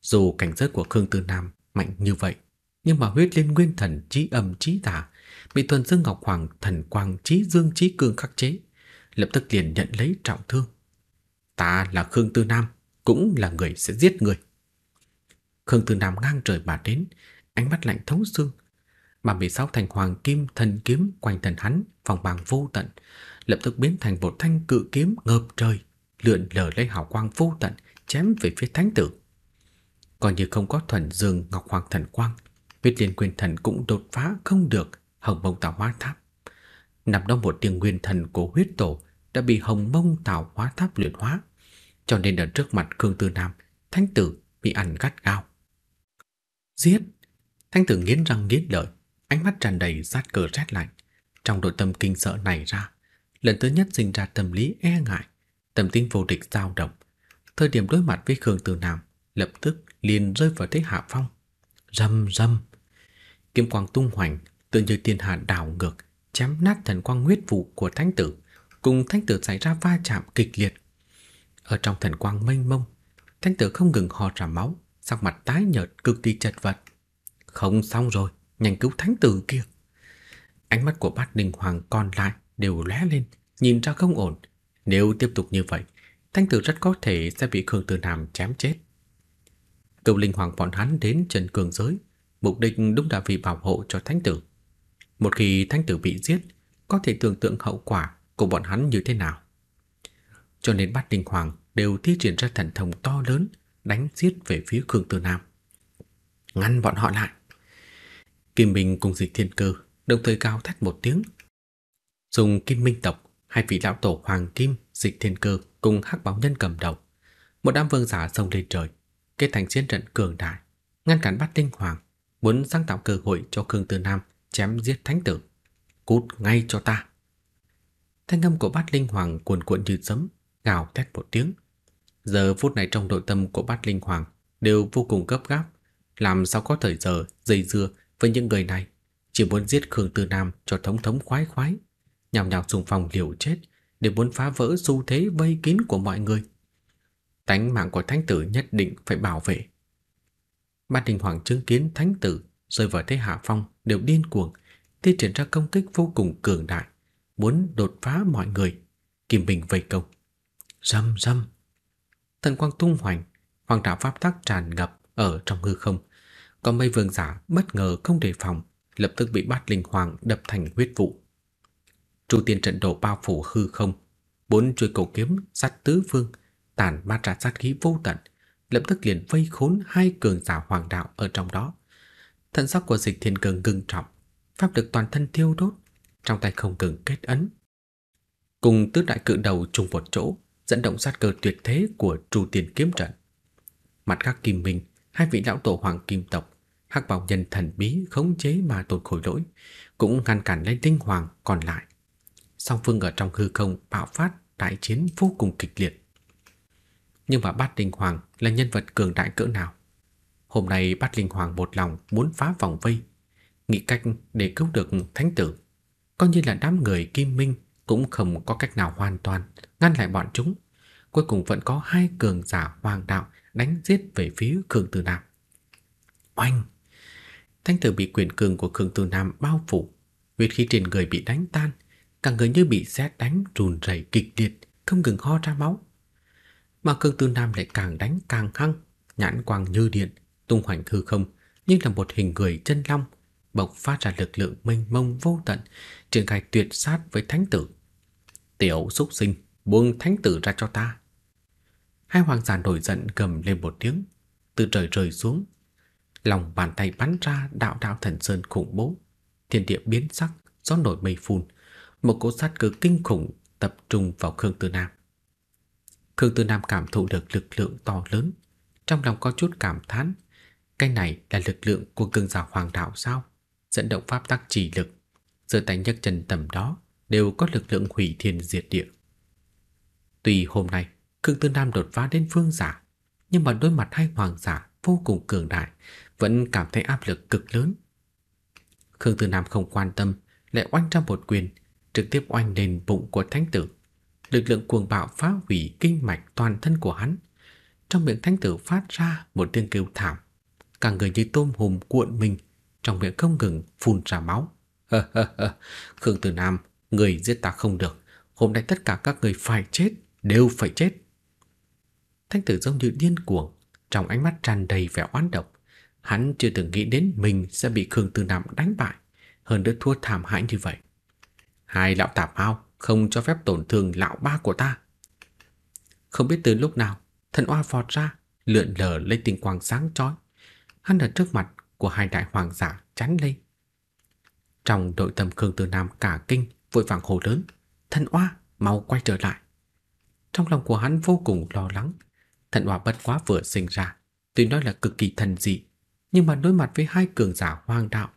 Dù cảnh giới của Khương Tư Nam mạnh như vậy, nhưng mà huyết liên nguyên thần trí âm chí tà bị thuần dương ngọc hoàng thần quang trí dương trí cương khắc chế, lập tức liền nhận lấy trọng thương. Ta là Khương Tư Nam, cũng là người sẽ giết người. Khương Tư Nam ngang trời mà đến, ánh mắt lạnh thấu xương. bị sáu thành hoàng kim thần kiếm quanh thần hắn, phòng bằng vô tận, lập tức biến thành một thanh cự kiếm ngập trời, lượn lờ lấy hào quang vô tận, chém về phía thánh tử. Còn như không có thuần dương ngọc hoàng thần quang, huyết liên quyền thần cũng đột phá không được, Hồng Mông Tạo Hóa Tháp. nằm đó một tiếng nguyên thần của huyết tổ đã bị Hồng Mông Tạo Hóa Tháp luyện hóa, cho nên ở trước mặt Khương Tư Nam, thánh tử bị ăn gắt gao. Giết! Thánh tử nghiến răng nghiến lợi, ánh mắt tràn đầy sát cờ rét lạnh. Trong đội tâm kinh sợ này ra, lần thứ nhất sinh ra tâm lý e ngại, tâm tính vô địch dao động. Thời điểm đối mặt với Khương Tư Nam, lập tức liền rơi vào thế hạ phong. Rầm rầm! Kiếm quang tung hoành tự như thiên hạ đảo ngược, chém nát thần quang huyết vụ của thánh tử, cùng thánh tử xảy ra va chạm kịch liệt. Ở trong thần quang mênh mông, thánh tử không ngừng ho ra máu, sắc mặt tái nhợt cực kỳ chật vật. Không xong rồi, nhanh cứu thánh tử kia. Ánh mắt của bát đình hoàng còn lại đều lóe lên, nhìn ra không ổn. Nếu tiếp tục như vậy, thánh tử rất có thể sẽ bị Khương Tử Nam chém chết. Cựu linh hoàng bọn hắn đến trần cường giới, mục đích đúng là vì bảo hộ cho thánh tử. Một khi thánh tử bị giết, có thể tưởng tượng hậu quả của bọn hắn như thế nào. Cho nên bát đình hoàng đều thi triển ra thần thông to lớn đánh giết về phía Khương Tư Nam. Ngăn bọn họ lại. Kim Minh cùng dịch thiên cơ đồng thời cao thét một tiếng. Dùng kim minh tộc, hai vị lão tổ Hoàng Kim, dịch thiên cơ cùng hắc báo nhân cầm đầu. Một đám vương giả sông lên trời, kết thành chiến trận cường đại, ngăn cản bát tinh hoàng, muốn sáng tạo cơ hội cho Khương Tư Nam chém giết thánh tử. Cút ngay cho ta. Thanh âm của bát linh hoàng cuồn cuộn như sấm, gào thét một tiếng. Giờ phút này trong nội tâm của bát linh hoàng đều vô cùng gấp gáp. Làm sao có thời giờ dây dưa với những người này. Chỉ muốn giết Khương Tư Nam cho thống thống khoái khoái. Nhào nhào xung phong liều chết để muốn phá vỡ xu thế vây kín của mọi người. Tánh mạng của thánh tử nhất định phải bảo vệ. Bát Đình Hoàng chứng kiến thánh tử rơi vào thế hạ phong, đều điên cuồng, thi triển ra công kích vô cùng cường đại, muốn đột phá mọi người, kìm bình vây công. Rầm rầm. Thần quang tung hoành, hoàng đạo pháp tắc tràn ngập ở trong hư không. Còn mây vương giả bất ngờ không đề phòng, lập tức bị bát linh hoàng đập thành huyết vụ. Chu tiên trận đổ bao phủ hư không, bốn chuôi cầu kiếm sắt tứ phương, tàn mát ra sát khí vô tận, lập tức liền vây khốn hai cường giả hoàng đạo ở trong đó. Thân sắc của dịch thiên cường ngừng trọng Pháp được toàn thân thiêu đốt Trong tay không ngừng kết ấn Cùng tứ đại cự đầu trùng một chỗ Dẫn động sát cơ tuyệt thế của trù tiền kiếm trận Mặt các kim minh Hai vị lão tổ hoàng kim tộc hắc bảo nhân thần bí khống chế mà tột khối lỗi Cũng ngăn cản lên tinh hoàng còn lại Song phương ở trong hư không bạo phát Đại chiến vô cùng kịch liệt Nhưng mà bát đình hoàng là nhân vật cường đại cỡ nào Hôm nay bát linh hoàng một lòng muốn phá vòng vây, nghĩ cách để cứu được thánh tử. Coi như là đám người kim minh cũng không có cách nào hoàn toàn ngăn lại bọn chúng. Cuối cùng vẫn có hai cường giả hoàng đạo đánh giết về phía Khương Tử Nam. Oanh! Thánh tử bị quyền cường của Khương Tử Nam bao phủ, huyết khí trên người bị đánh tan, cả người như bị sét đánh run rẩy kịch liệt, không ngừng ho ra máu. Mà Khương Tư Nam lại càng đánh càng hăng, nhãn quang như điện, tung hoành hư không nhưng là một hình người chân long, bộc phát ra lực lượng mênh mông vô tận, triển khai tuyệt sát với thánh tử. Tiểu súc sinh, buông thánh tử ra cho ta. Hai hoàng giả nổi giận gầm lên một tiếng, từ trời rơi xuống. Lòng bàn tay bắn ra đạo đạo thần sơn khủng bố, thiên địa biến sắc, gió nổi mây phun, một cỗ sát cơ kinh khủng tập trung vào Khương Tư Nam. Khương Tư Nam cảm thụ được lực lượng to lớn, trong lòng có chút cảm thán cái này là lực lượng của cường giả hoàng đạo sao? Dẫn động pháp tắc chỉ lực, giơ tay nhấc chân tầm đó đều có lực lượng hủy thiên diệt địa. Tuy hôm nay Khương Tư Nam đột phá đến phương giả, nhưng mà đối mặt hai hoàng giả vô cùng cường đại, vẫn cảm thấy áp lực cực lớn. Khương Tư Nam không quan tâm, lại oanh ra một quyền, trực tiếp oanh lên bụng của thánh tử. Lực lượng cuồng bạo phá hủy kinh mạch toàn thân của hắn. Trong miệng thánh tử phát ra một tiếng kêu thảm, Cả người như tôm hùm cuộn mình Trong miệng không ngừng phun ra máu Khương Tử Nam Người giết ta không được Hôm nay tất cả các người phải chết Đều phải chết Thanh tử giống như điên cuồng Trong ánh mắt tràn đầy vẻ oán độc Hắn chưa từng nghĩ đến mình sẽ bị Khương Tử Nam đánh bại Hơn nữa thua thảm hại như vậy Hai lão tạp hao Không cho phép tổn thương lão ba của ta Không biết từ lúc nào Thần oa vọt ra Lượn lờ lấy tinh quang sáng chói hắn ở trước mặt của hai đại hoàng giả chắn lên. Trong đội tâm Khương Tử Nam cả kinh, vội vàng hô lớn, "Thần oa, mau quay trở lại." Trong lòng của hắn vô cùng lo lắng, thần oa bất quá vừa sinh ra, tuy nói là cực kỳ thần dị, nhưng mà đối mặt với hai cường giả hoang đạo,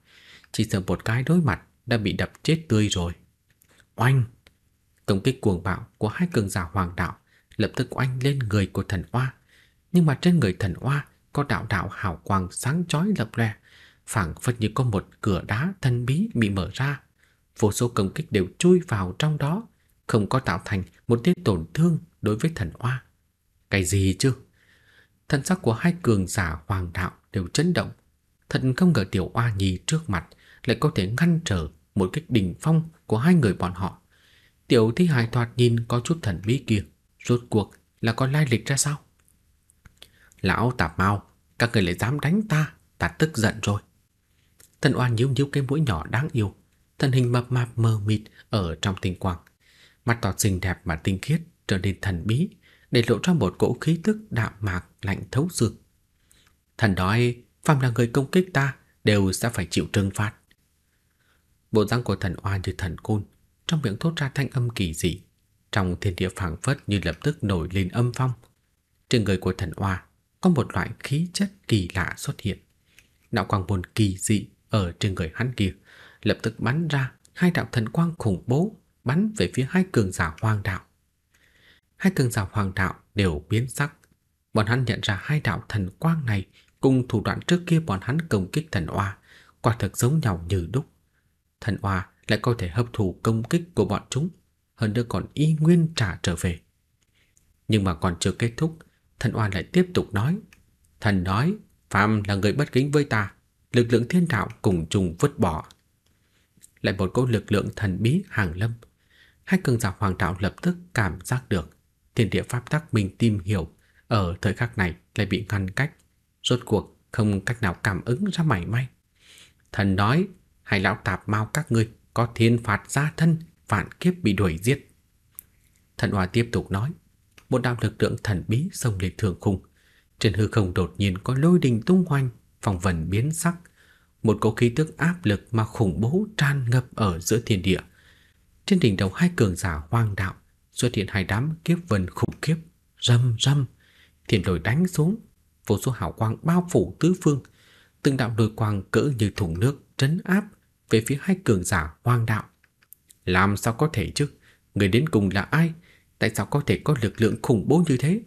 chỉ sợ một cái đối mặt đã bị đập chết tươi rồi. Oanh! Công kích cuồng bạo của hai cường giả hoàng đạo lập tức oanh lên người của thần oa, nhưng mà trên người thần oa có đạo đạo hào quang sáng chói lập lè, phảng phất như có một cửa đá thân bí bị mở ra. Vô số công kích đều chui vào trong đó, không có tạo thành một tiết tổn thương đối với thần oa. Cái gì chứ? Thần sắc của hai cường giả hoàng đạo đều chấn động. Thật không ngờ tiểu oa nhì trước mặt lại có thể ngăn trở một kích đỉnh phong của hai người bọn họ. Tiểu thi hài thoạt nhìn có chút thần bí kia, rốt cuộc là có lai lịch ra sao? Lão tạp mau, các người lại dám đánh ta, ta tức giận rồi. Thần oan nhíu nhíu cái mũi nhỏ đáng yêu, thân hình mập mạp mờ mịt ở trong tinh quang. Mặt tỏ xinh đẹp mà tinh khiết trở nên thần bí, để lộ ra một cỗ khí tức đạm mạc lạnh thấu xương. Thần nói, phàm là người công kích ta đều sẽ phải chịu trừng phạt. Bộ răng của thần oan như thần côn, trong miệng thốt ra thanh âm kỳ dị, trong thiên địa phảng phất như lập tức nổi lên âm phong. Trên người của thần oa có một loại khí chất kỳ lạ xuất hiện. Đạo quang môn kỳ dị ở trên người hắn kia lập tức bắn ra hai đạo thần quang khủng bố bắn về phía hai cường giả hoàng đạo. Hai cường giả hoàng đạo đều biến sắc. Bọn hắn nhận ra hai đạo thần quang này cùng thủ đoạn trước kia bọn hắn công kích thần oa quả thực giống nhau như đúc. Thần oa lại có thể hấp thụ công kích của bọn chúng, hơn nữa còn y nguyên trả trở về. Nhưng mà còn chưa kết thúc, Thần Oan lại tiếp tục nói. Thần nói, Phạm là người bất kính với ta, lực lượng thiên đạo cùng chung vứt bỏ. Lại một cô lực lượng thần bí hàng lâm. Hai cường giả hoàng đạo lập tức cảm giác được thiên địa pháp tắc mình tìm hiểu ở thời khắc này lại bị ngăn cách. Rốt cuộc không cách nào cảm ứng ra mảy may. Thần nói, hai lão tạp mau các ngươi có thiên phạt gia thân, vạn kiếp bị đuổi giết. Thần Hòa tiếp tục nói, một đạo lực lượng thần bí xông lên thượng khung. Trên hư không đột nhiên có lôi đình tung hoành, phong vần biến sắc, một cỗ khí tức áp lực mà khủng bố tràn ngập ở giữa thiên địa. Trên đỉnh đầu hai cường giả hoang đạo xuất hiện hai đám kiếp vân khủng khiếp, râm râm, thiên lôi đánh xuống, vô số hào quang bao phủ tứ phương, từng đạo lôi quang cỡ như thùng nước trấn áp về phía hai cường giả hoang đạo. Làm sao có thể chứ? Người đến cùng là ai? Tại sao có thể có lực lượng khủng bố như thế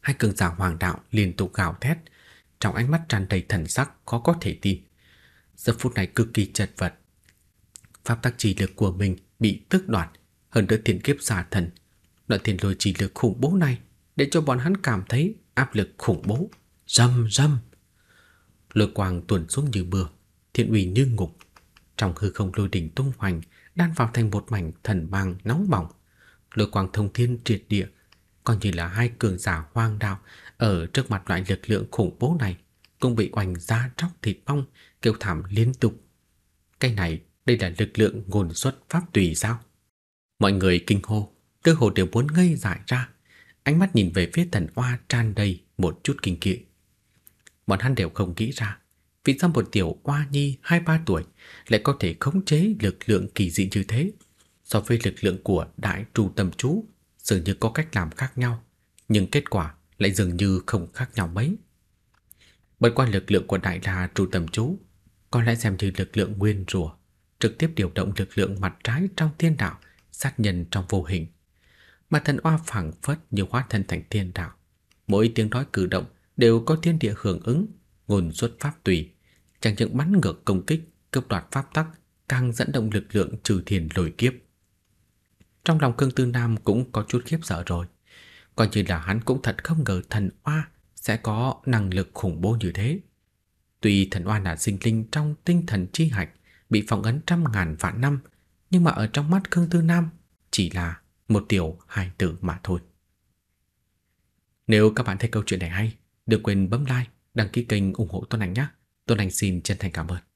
Hai cường giả hoàng đạo liên tục gào thét Trong ánh mắt tràn đầy thần sắc khó có thể tin Giờ phút này cực kỳ chật vật Pháp tắc trì lực của mình bị tước đoạt Hơn nữa tiền kiếp giả thần Đoạn tiền lôi trì lực khủng bố này Để cho bọn hắn cảm thấy áp lực khủng bố Râm râm Lôi quang tuồn xuống như mưa Thiện ủy như ngục Trong hư không lôi đỉnh tung hoành Đan vào thành một mảnh thần bang nóng bỏng lôi quang thông thiên triệt địa, coi như là hai cường giả hoang đạo ở trước mặt loại lực lượng khủng bố này cũng bị oanh ra tróc thịt bong, kêu thảm liên tục. Cái này, đây là lực lượng nguồn xuất pháp tùy sao? Mọi người kinh hô, cơ hồ đều muốn ngây dại ra, ánh mắt nhìn về phía thần Oa tràn đầy một chút kinh kỵ. Bọn hắn đều không nghĩ ra, vì sao một tiểu oa nhi hai ba tuổi lại có thể khống chế lực lượng kỳ dị như thế? so với lực lượng của đại trụ tâm chú dường như có cách làm khác nhau, nhưng kết quả lại dường như không khác nhau mấy. Bất qua lực lượng của đại la trụ tâm chú, có lẽ xem như lực lượng nguyên rùa, trực tiếp điều động lực lượng mặt trái trong thiên đạo, sát nhân trong vô hình. Mà thần oa phảng phất như hóa thân thành thiên đạo. Mỗi tiếng nói cử động đều có thiên địa hưởng ứng, nguồn xuất pháp tùy, chẳng những bắn ngược công kích, cướp đoạt pháp tắc, càng dẫn động lực lượng trừ thiền lôi kiếp. Trong lòng Khương Tư Nam cũng có chút khiếp sợ rồi. Coi như là hắn cũng thật không ngờ thần oa sẽ có năng lực khủng bố như thế. Tuy thần oa là sinh linh trong tinh thần chi hạch bị phong ấn trăm ngàn vạn năm, nhưng mà ở trong mắt Khương Tư Nam chỉ là một tiểu hài tử mà thôi. Nếu các bạn thấy câu chuyện này hay, đừng quên bấm like, đăng ký kênh ủng hộ Tuấn Anh nhé. Tuấn Anh xin chân thành cảm ơn.